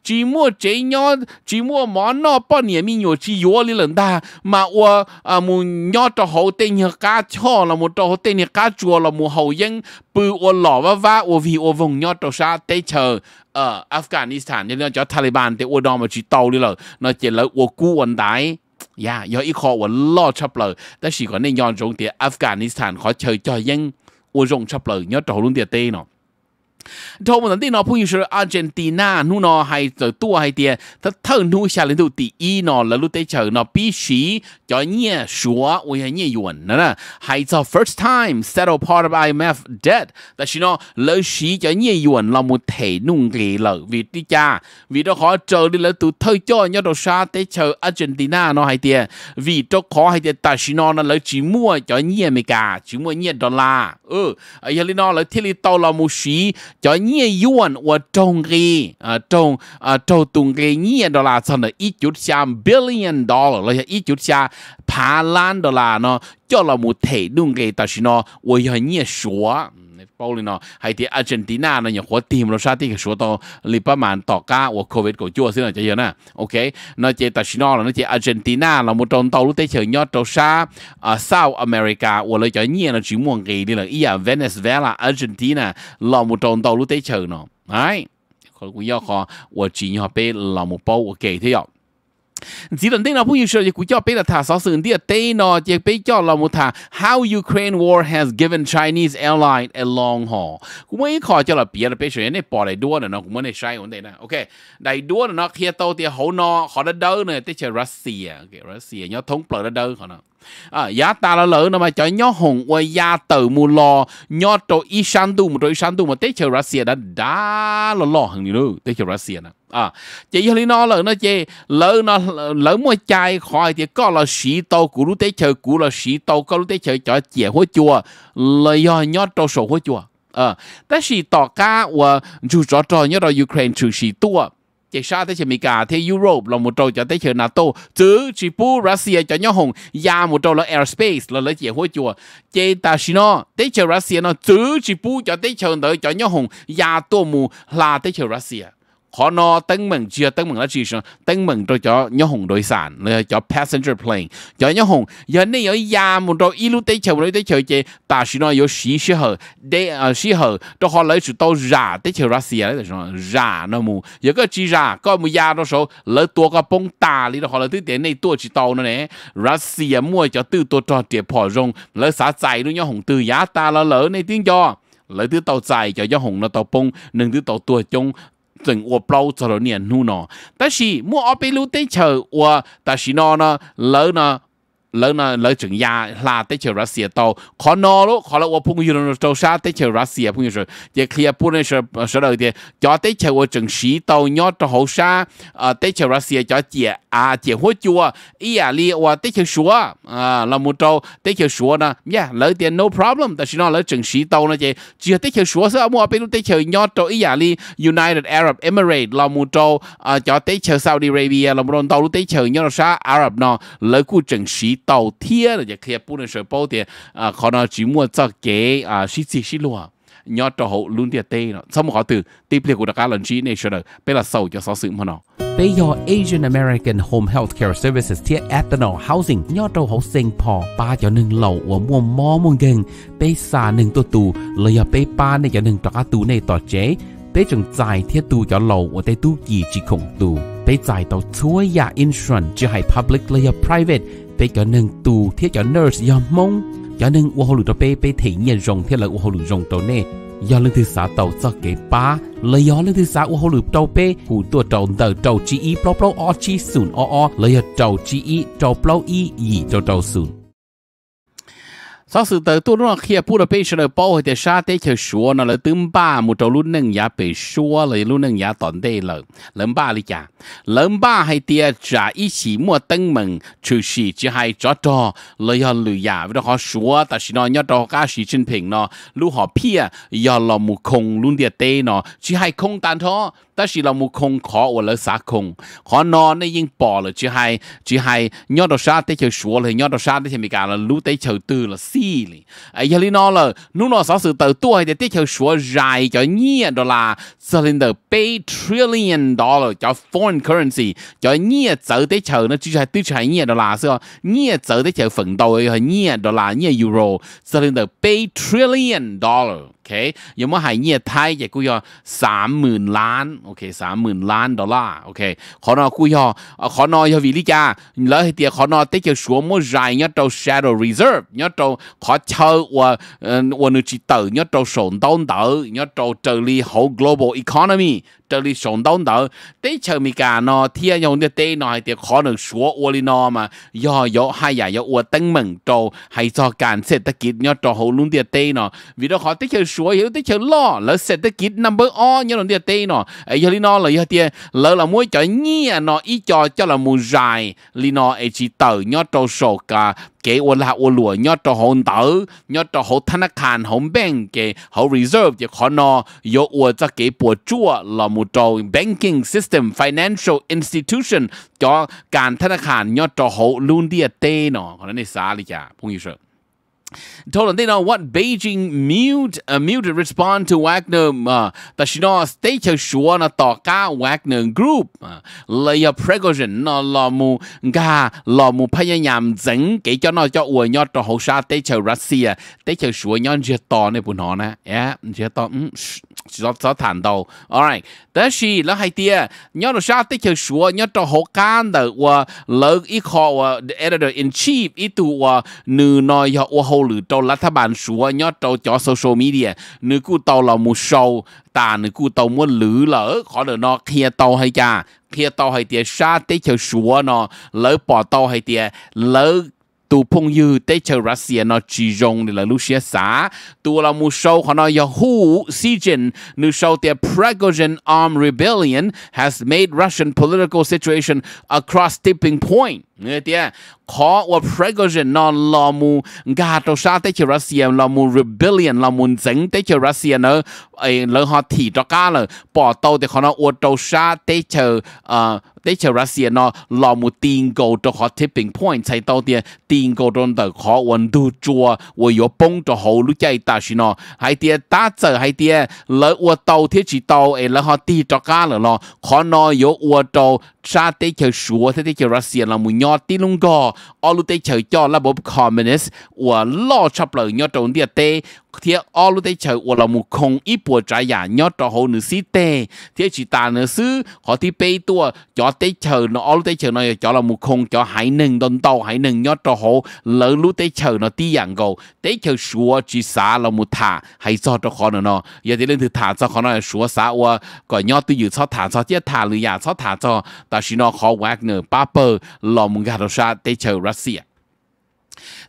chỉ mua chế nhỏ chỉ mua món nó bao nhiêu mi nhiều chỉ yếu lên lần ta mà ua à muốn nhỏ cho hậu tên nhà cá cho là một cho hậu tên nhà cá chua là một hậu yên bự ua lỏ và và ua vì ua vùng nhỏ cho sa tê chờ ở ờ, Afghanistan nên là cho Taliban thì ua đo mà chỉ tàu đi rồi nó chỉ là ua cú quần đái ya dạ, yo ít khó ua lo chấp lờ ta chỉ có nên nhon trong thì Afghanistan khó chơi cho dân ua rong chấp lờ nhớ trâu luôn tiệt tê nó ทมันที่นอผู้อยู่ชออาร์เจนตินานู่นอให้ตัวให้เตียถ้าเท่านู่ชาลินดูตีอีนอแล้วรู้ได้เจอนอปีชีจอยเนี่ยชัวโอ้ยเนี่ยยวนนั่นนะให้เจ้า first time settle part of IMF debt แต่ชินอแล้วชีจอยเนี่ยยวนเรามุเทนุ่งกีเลยวิติจาวิตขอเจอดิแล้วตัวเท่าจ้อยยอดชาได้เจออาร์เจนตินานอให้เตียวิตขอให้เตียแต่ชินอนั่นแล้วจีมัวจอยเนี่ยเมกาจีมัวเนี่ยดอลลาร์เออไอ้ยาลินอแล้วที่ลิโตเรามุชี cho nhẹ yuan và trồng gì à trồng à trồng tung cái nhẹ đô la sao nữa ít chút xa billion dollar là ít chút xa phá lan đô la nó cho là một thể đúng cái ta xin nó và nhẹ số bao thì Argentina là những khóa tìm nó sát thì cái số tao lì của covid của chua xin là nè ok nó chơi tại là nó chơi Argentina là một trong tàu lúc tới chơi nhớ tàu xa South America của lời chơi nhiên là chỉ muốn gì đi là ý à, Venezuela Argentina là một trong tàu lúc tới chơi nó ấy còn cũng do khó chỉ nhỏ bé là một bao ok thế ạ chỉ lần tiếng nào ผู้ยิงเชื่อจะกูจ่อเป็นถาสอสื่อที่เตนอจะไปจ่อเรามุถา how Ukraine war has given Chinese airline a long haul กูไม่ขอจะละเปียละไปเฉยเนี่ยปอได้ด้วนเนาะกูไม่ได้ใช้คนเดนะโอเคได้ด้วนเนาะเทียโตเตียหูนอขอได้เดินเนี่ยเตียรัสเซียโอเครัสเซียยอดทงเปลือกได้เดินขอเนาะอ่ะยาตาละเลอเนาะมาจ่อยอหงอวยยาเตอมูลอยอดโตอีชันดูมุโตอีชันดูมาเตียรัสเซียดันดาละหล่อหังนี่ลูกเตียรัสเซียนะ à chỉ cho lý nó là nó chê lỡ nó lỡ mua chai khỏi thì có là sĩ tô của lúc tế chờ của là sĩ tô có lúc tế chờ cho chè hối chùa là do nhót trâu sổ hối chùa à ta sĩ tỏ cá và dù rõ trò nhớ rồi Ukraine trừ sĩ tua chỉ sao thế Mỹ cả thế Europe là một trâu cho thế chơi NATO chứ chỉ pu Russia cho nhau hùng ya một trâu là airspace là lấy chỉ hối chùa chỉ ta xin nó thế chơi Russia nó chứ chỉ pu cho thế chơi đợi cho nhau hùng ya tổ mù là thế chơi Russia khó nó tăng mừng chia tăng mừng là chỉ sao tăng mừng cho cho nhóm hùng đội sản là cho passenger plane cho nhóm hùng giờ này có ya một đôi ít tới chờ tới chờ chơi ta chỉ nói có xí xí để ở ờ, xí cho họ lấy sự tao ra tới chờ Russia đấy rồi ra nó mù giờ có chỉ ra có một ya đó số lấy tua có bông ta đi đó họ lấy thứ tiền này tua chỉ tao nó nè mua cho từ tua cho tiền bỏ rong lấy xã chạy đúng nhóm hùng từ ta là lỡ này tiếng cho lấy thứ tàu dài cho gió hùng nó tàu bông nâng thứ tàu tua chung 整我包着了年路呢。但是莫阿贝路得求我，但是呢呢，楼呢。lỡ nó lỡ chừng ya là tới chờ Russia tàu khó nó lúc là ô phun như nó tàu xa tới Russia phun như giờ kia phun này sợ sợ đời cho tới chờ ô chừng sĩ tàu nhó ờ, cho hậu xa tới Russia cho chè à chè hố chua ý à li ô tới chờ súa là một tàu tới chờ súa nè nha dạ, lỡ tiền no problem tại nó lỡ chừng sĩ tàu nó chỉ chưa tới chờ súa sao mua bên tới chờ nhó cho ý à li United Arab Emirates là một tàu ờ, cho tới chờ Saudi Arabia là một tàu tới chờ nhó xa Arab nó lỡ cu chừng sĩ đầu tiên là khi bún là sợi bao tiền à khó nó chỉ mua cho kế à xí xí xí luôn nhớ cho hậu luôn tiền tê nó xong một cái từ tiếp theo của đặc lần chỉ này sợi bây là sầu cho sáu sự mà nó bây giờ Asian American Home Health Care Services thiết ethanol housing nhớ cho hậu sinh phò ba cho nâng lầu ở mua mò mua gần bây xa nâng tổ tù lấy ở bây ba này cho nâng trọ tù này tỏ chế bây chừng dài thiết tù cho lầu ở đây tù gì chỉ khổng tù bây dài tàu chúa ya insurance chứ hay public layer private ไปจอนึงตูเทียจอ nurse ยอมมงจอนึงว่าหลุดตัวไปไปถี่เงียนรงเทียละว่าหลุดรงตัวเน่ยอลึงที่สาเต่าจะเก็บปาเลยยอลึงที่สาว่าหลุดตัวไปหูตัวเต่าเต่าเต่าจีอีเปล่าเปล่าออจีศูนย์อออเลยเต่าจีอีเต่าเปล่าอีอีเต่าเต่าศูนย์ sau sự tới tôi nó khi phụ đó bây giờ bảo hồi thì sa tế chơi số nó là tương ba mu trâu lu nâng giá bị số là lu nâng giá tận đây là lớn ba lý cha lớn ba hai tia trả ý chỉ mua tân mừng trừ sĩ chỉ hai cho cho lời họ lười giả với đó họ số ta chỉ nó nhớ đó cả sĩ chân bình nó lúc họ pia giờ là mu không lu địa tê nó chỉ hai không tan thôi ta chỉ là mu không khó hoặc là xã không khó nó nên ying bỏ là chỉ hai chỉ hai nhớ đó sa tế chơi số là nhớ đó sa tế thì mình cả là lu tế chơi tư là ti li ai ya li nó là nu nó sao sự tờ tua để tiết theo số dài cho nhẹ đó là giờ lên tờ pay trillion dollar cho foreign currency cho nhẹ giờ để chờ nó chỉ là tiêu chảy nhẹ đó là sao nhẹ giờ để chờ phần đầu nhẹ đó là nhẹ euro giờ lên tờ pay trillion dollar OK 有冇係เนี่ยไทยจะกูยอสามหมื่นล้านโอเคสามหมื่นล้านดอลลาร์โอเคขอนอกูยอขอนอยอวิลิจาแล้วเตียขอนอเตเกียวชัวมัวใจเนี่ยตัว shadow reserve เนี่ยตัวขอเช่าว่าเอ่อวันนึงจิตเตอร์เนี่ยตัวส่งต้นเตอร์เนี่ยตัวเจริญ whole global economy 这里上当到，对球迷讲呢，天用的对呢，还得可能说我哩呢嘛，要要还呀要我登门做，还做干涉得给要做好弄的对呢，为了好对球说，有对球咯，了涉得给 number on 要弄的对呢，哎要哩呢了要的，了了每叫你呢，一叫叫了木 dài，哩呢哎去到要做手噶。kế ô là ô lùa nhớ cho hồn tử nhớ cho hồn thân khan hồn bank kế hồn reserve thì khó nó yo ô cho kế bộ là một trò banking system financial institution cho cản thân khan cho hồn luôn đi à tê nó còn này xa lý chả không hiểu told them they don't What Beijing mute uh, mute respond to Wagner uh, the Shino state shuana toka Wagner group uh, là ya Prigozhin nó là mu ga là mu payanyam zeng, cái cho nó cho uo nhot to hosa state Russia state shuo nhon je to ne bu nó na yeah je to um cho cho thản đầu all right đó là là hay tia nhot hosa state shuo nhot to hokan the wa lơ i kho editor in chief itu wa nu no ya wa หรือเจ้ารัฐบาลสัวยอดเจ้าจอโซเชียลมีเดียนึกูเตาเรามูโชตานึกูเตาม้วนหรือเหรอขอเดี๋ยวนอเคลียเตาให้จ้าเคลียเตาให้เตียชาติเฉยสัวนอเลิกปอเตาให้เตียเลิกตูพงยือเตเชรัสเซียนอจีจงนี่ละลูเซียสาตัวเรามูโชขอนอยาฮูซีจินนูโชเตีย Prigozhin armed rebellion has made Russian political situation a cross tipping point người tia khó và Prigozhin non lo mu gà trâu sa tới chỉ Russia lo mu rebellion lo mu dính tới chỉ Russia nữa ấy lỡ họ thì cho cá là bỏ tàu thì họ nó uo trâu sa tới chờ tới chờ Russia nó lo mu tiền cầu cho họ tipping point sai tàu thì tiền cầu trong tờ khó vận đủ chua và có bông cho họ lúc chạy ta xin nó hay tia ta chờ hay tia lỡ uo tàu thì chỉ tàu ấy lỡ họ thì cho cá là lo khó nó có uo trâu sa tới chờ sủa tới chờ Russia là mu nhỏ nó tí gò ở lúc cho là bộ communist và lo chọc lời nhau trốn địa tê thế ở lúc đấy chơi ở là một không ít bộ trái giả nhớ cho hồ nữ sĩ tê thế chỉ ta nữ sư họ thì bay tua cho đấy chơi nó ở lúc đấy chơi nó cho là một không cho hai nừng đồn tàu hai nừng nhớ cho hồ lỡ lúc đấy chơi nó tí dạng cầu đấy chơi xua chỉ xả là một thả hay cho cho khó nữa nó giờ thì lên thử thả cho khó nó xua xả qua gọi nhớ từ dự cho thả cho chết thả lười giả cho thả cho ta chỉ nó khó quá nữa ba bờ lòng gà đó ra đấy chơi Russia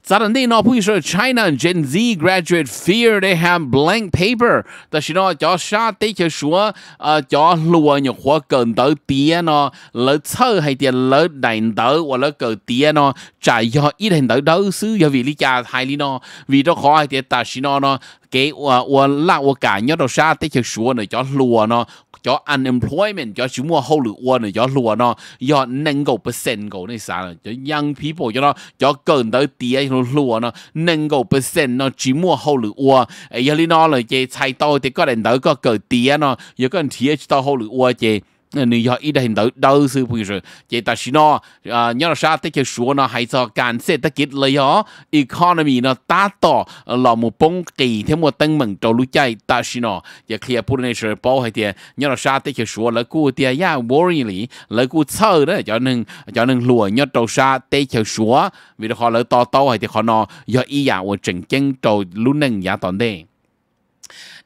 Suddenly, no pusher China Gen Z graduate fear they have blank paper. Đó là nó cho sa tế cho số ờ, cho lùa nhục hóa cần tới tiền nó lỡ sơ hay tiền lỡ đánh tới hoặc lỡ cờ tiền nó trả do ít hình tới đâu xứ do vì lý cha hay lý nó vì đó khó hay tiền ta xin nó cái uh, uh, là uh, cả nhớ đầu xa tới chữ số này cho lùa nó cho unemployment cho chúng mua hậu lửa ua này cho lùa nó do nâng cầu percent cầu này sao cho young people cho nó cho gần tới tía nó lùa nó nâng cầu percent nó chỉ mua hậu lửa ua ấy giờ nó là cái chạy tàu thì có đến tới có cờ tía nó giờ có tía tàu hậu lửa ua chơi 你要一点都都是不是？这但是呢，呃，你要啥这些说呢，还是感谢得给了哟。economy 呢，达到老母崩给他们登门走路在，但是呢，也可以不能是包一点。你要啥这些说了，过点呀，worry 里，了过操的，叫能叫能落，你要做啥这些说，为了好了到到还得好呢，要一样我整经走路能也到那。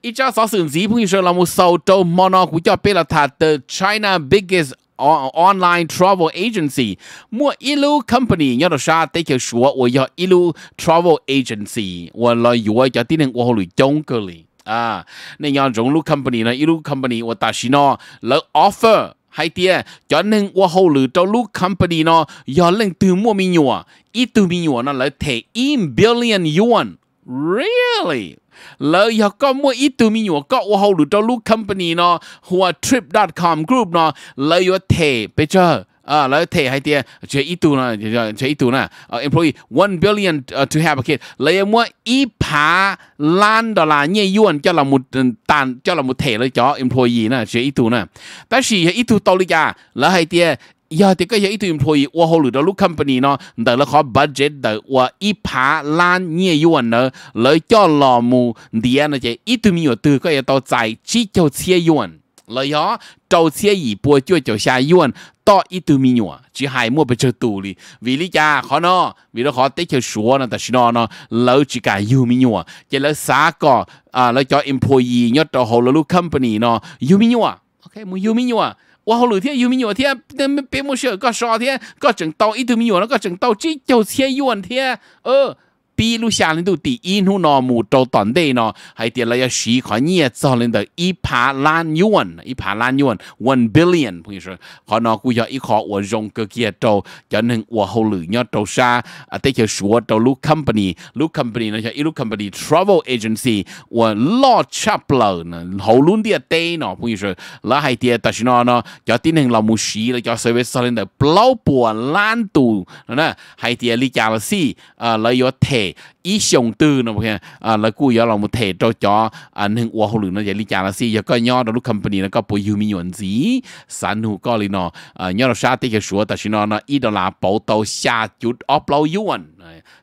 ít cho sáu sừng dí phung sơ là một sầu trâu mono của cho bê là thà the China biggest online travel agency mua ilu company nhớ được sao tới kiểu số của do ilu travel agency và là yêu cho tin họ lùi chống cơ à nên nhớ trong ilu company là ilu company và ta xin nó là offer hay tia cho nên qua hậu lử cho lúc company nó do lên từ mua mi nhùa ít từ mi nhùa nó lại thể in billion yuan Really? Lỡ giờ có mua ít tụi mình nhổ có ô hầu đủ cho company nó hoặc com group nó lỡ giờ thể bây à, giờ à lỡ thể hay tiền chế ít tụ nó chế ít tụ nè employee one billion uh, to have a kid lỡ mua ít phá lan đó là nhẹ yuan cho là một ừ, tàn cho là một thể lỡ cho employee nè chế ít tụ nè bác sĩ ít tụ tao lý cả lỡ hay tiền 呀，这个也一堆 employee，我好累到 look company 呢，得了好 budget 的，我一爬烂业务呢，来叫老母，第二呢就一堆没有得个也到在只叫切业务，来呀，招切一波就叫下业务，到一堆没有，只还莫不着肚里，为了家好呢，为了好得就说呢，但是呢呢，老只干有没有，这了啥个啊，来叫 employee，要到好了 look company 呢，有没有啊？OK，没有没有啊？我好老天，有米有天，那没别没事，搞十二天，搞整刀一头没有，了，搞整刀鸡叫天一万天，呃。比如下人都第一路呢，木州团队呢，还得了要十块捏造人的一帕烂元，一帕烂元，one billion，朋友说，可能估要一块我用个几周，就能我后头要周啥啊？这些说到 look company，look company 呢，像一 look company travel agency，我老 chapler 呢，后轮的 day 呢，朋友说，那还得但是呢呢，要定能老木十了，要稍微少人的不老波烂度，那还得你讲了是啊，那要提。thể ý sống tư nó ok à là cú giờ lòng một thể cho cho à nâng uo hồ lử nó giải lý trả là gì giờ coi nhau đó lúc company nó có bồi yêu mi nhuận gì sản hữu có lý nó à nhau là sao thì cái số ta xin nó nó ít đó là bảo tàu xa chút upload yuan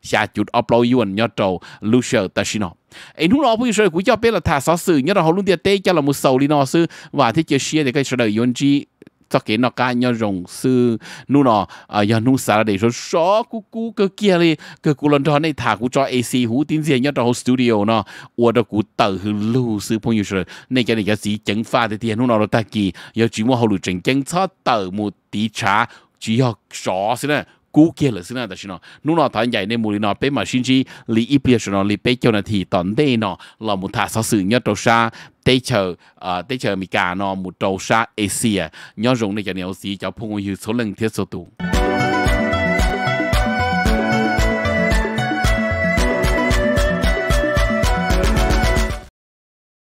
xa chút upload yuan nhau trâu lúc sau ta xin nó ấy lúc đó bây giờ cũng cho biết là thả sáu sự nhau là họ luôn địa tế, cho là một sầu lý nó sư và thế chia sẻ để cái số đời yuan chi cho cái nó cái nhau rồng sư nu nó à ờ, giờ nu xả để số số cú cú cơ kia đi cơ cú lần cho này thả cú cho AC hú tin gì nhau trong studio nó ua đó cú tự hư lưu sư phong như rồi này cái này cái gì chứng pha thì tiền nu nó ta kỳ giờ chỉ mua hậu lưu chứng chứng cho tự một tí trả chỉ học số thế này cú kia là xin là chỉ nó nụ nó tán dạy nên mùi nó bé mà xin chi lý ít nó lý bé cho nó thì tận đây nó là một thà sao sự nhớ trâu xa à, tế chờ mì cà nó một trâu xa Asia nhớ dùng này cho nhiều gì cho phong ngôi hữu số lần thiết số tụ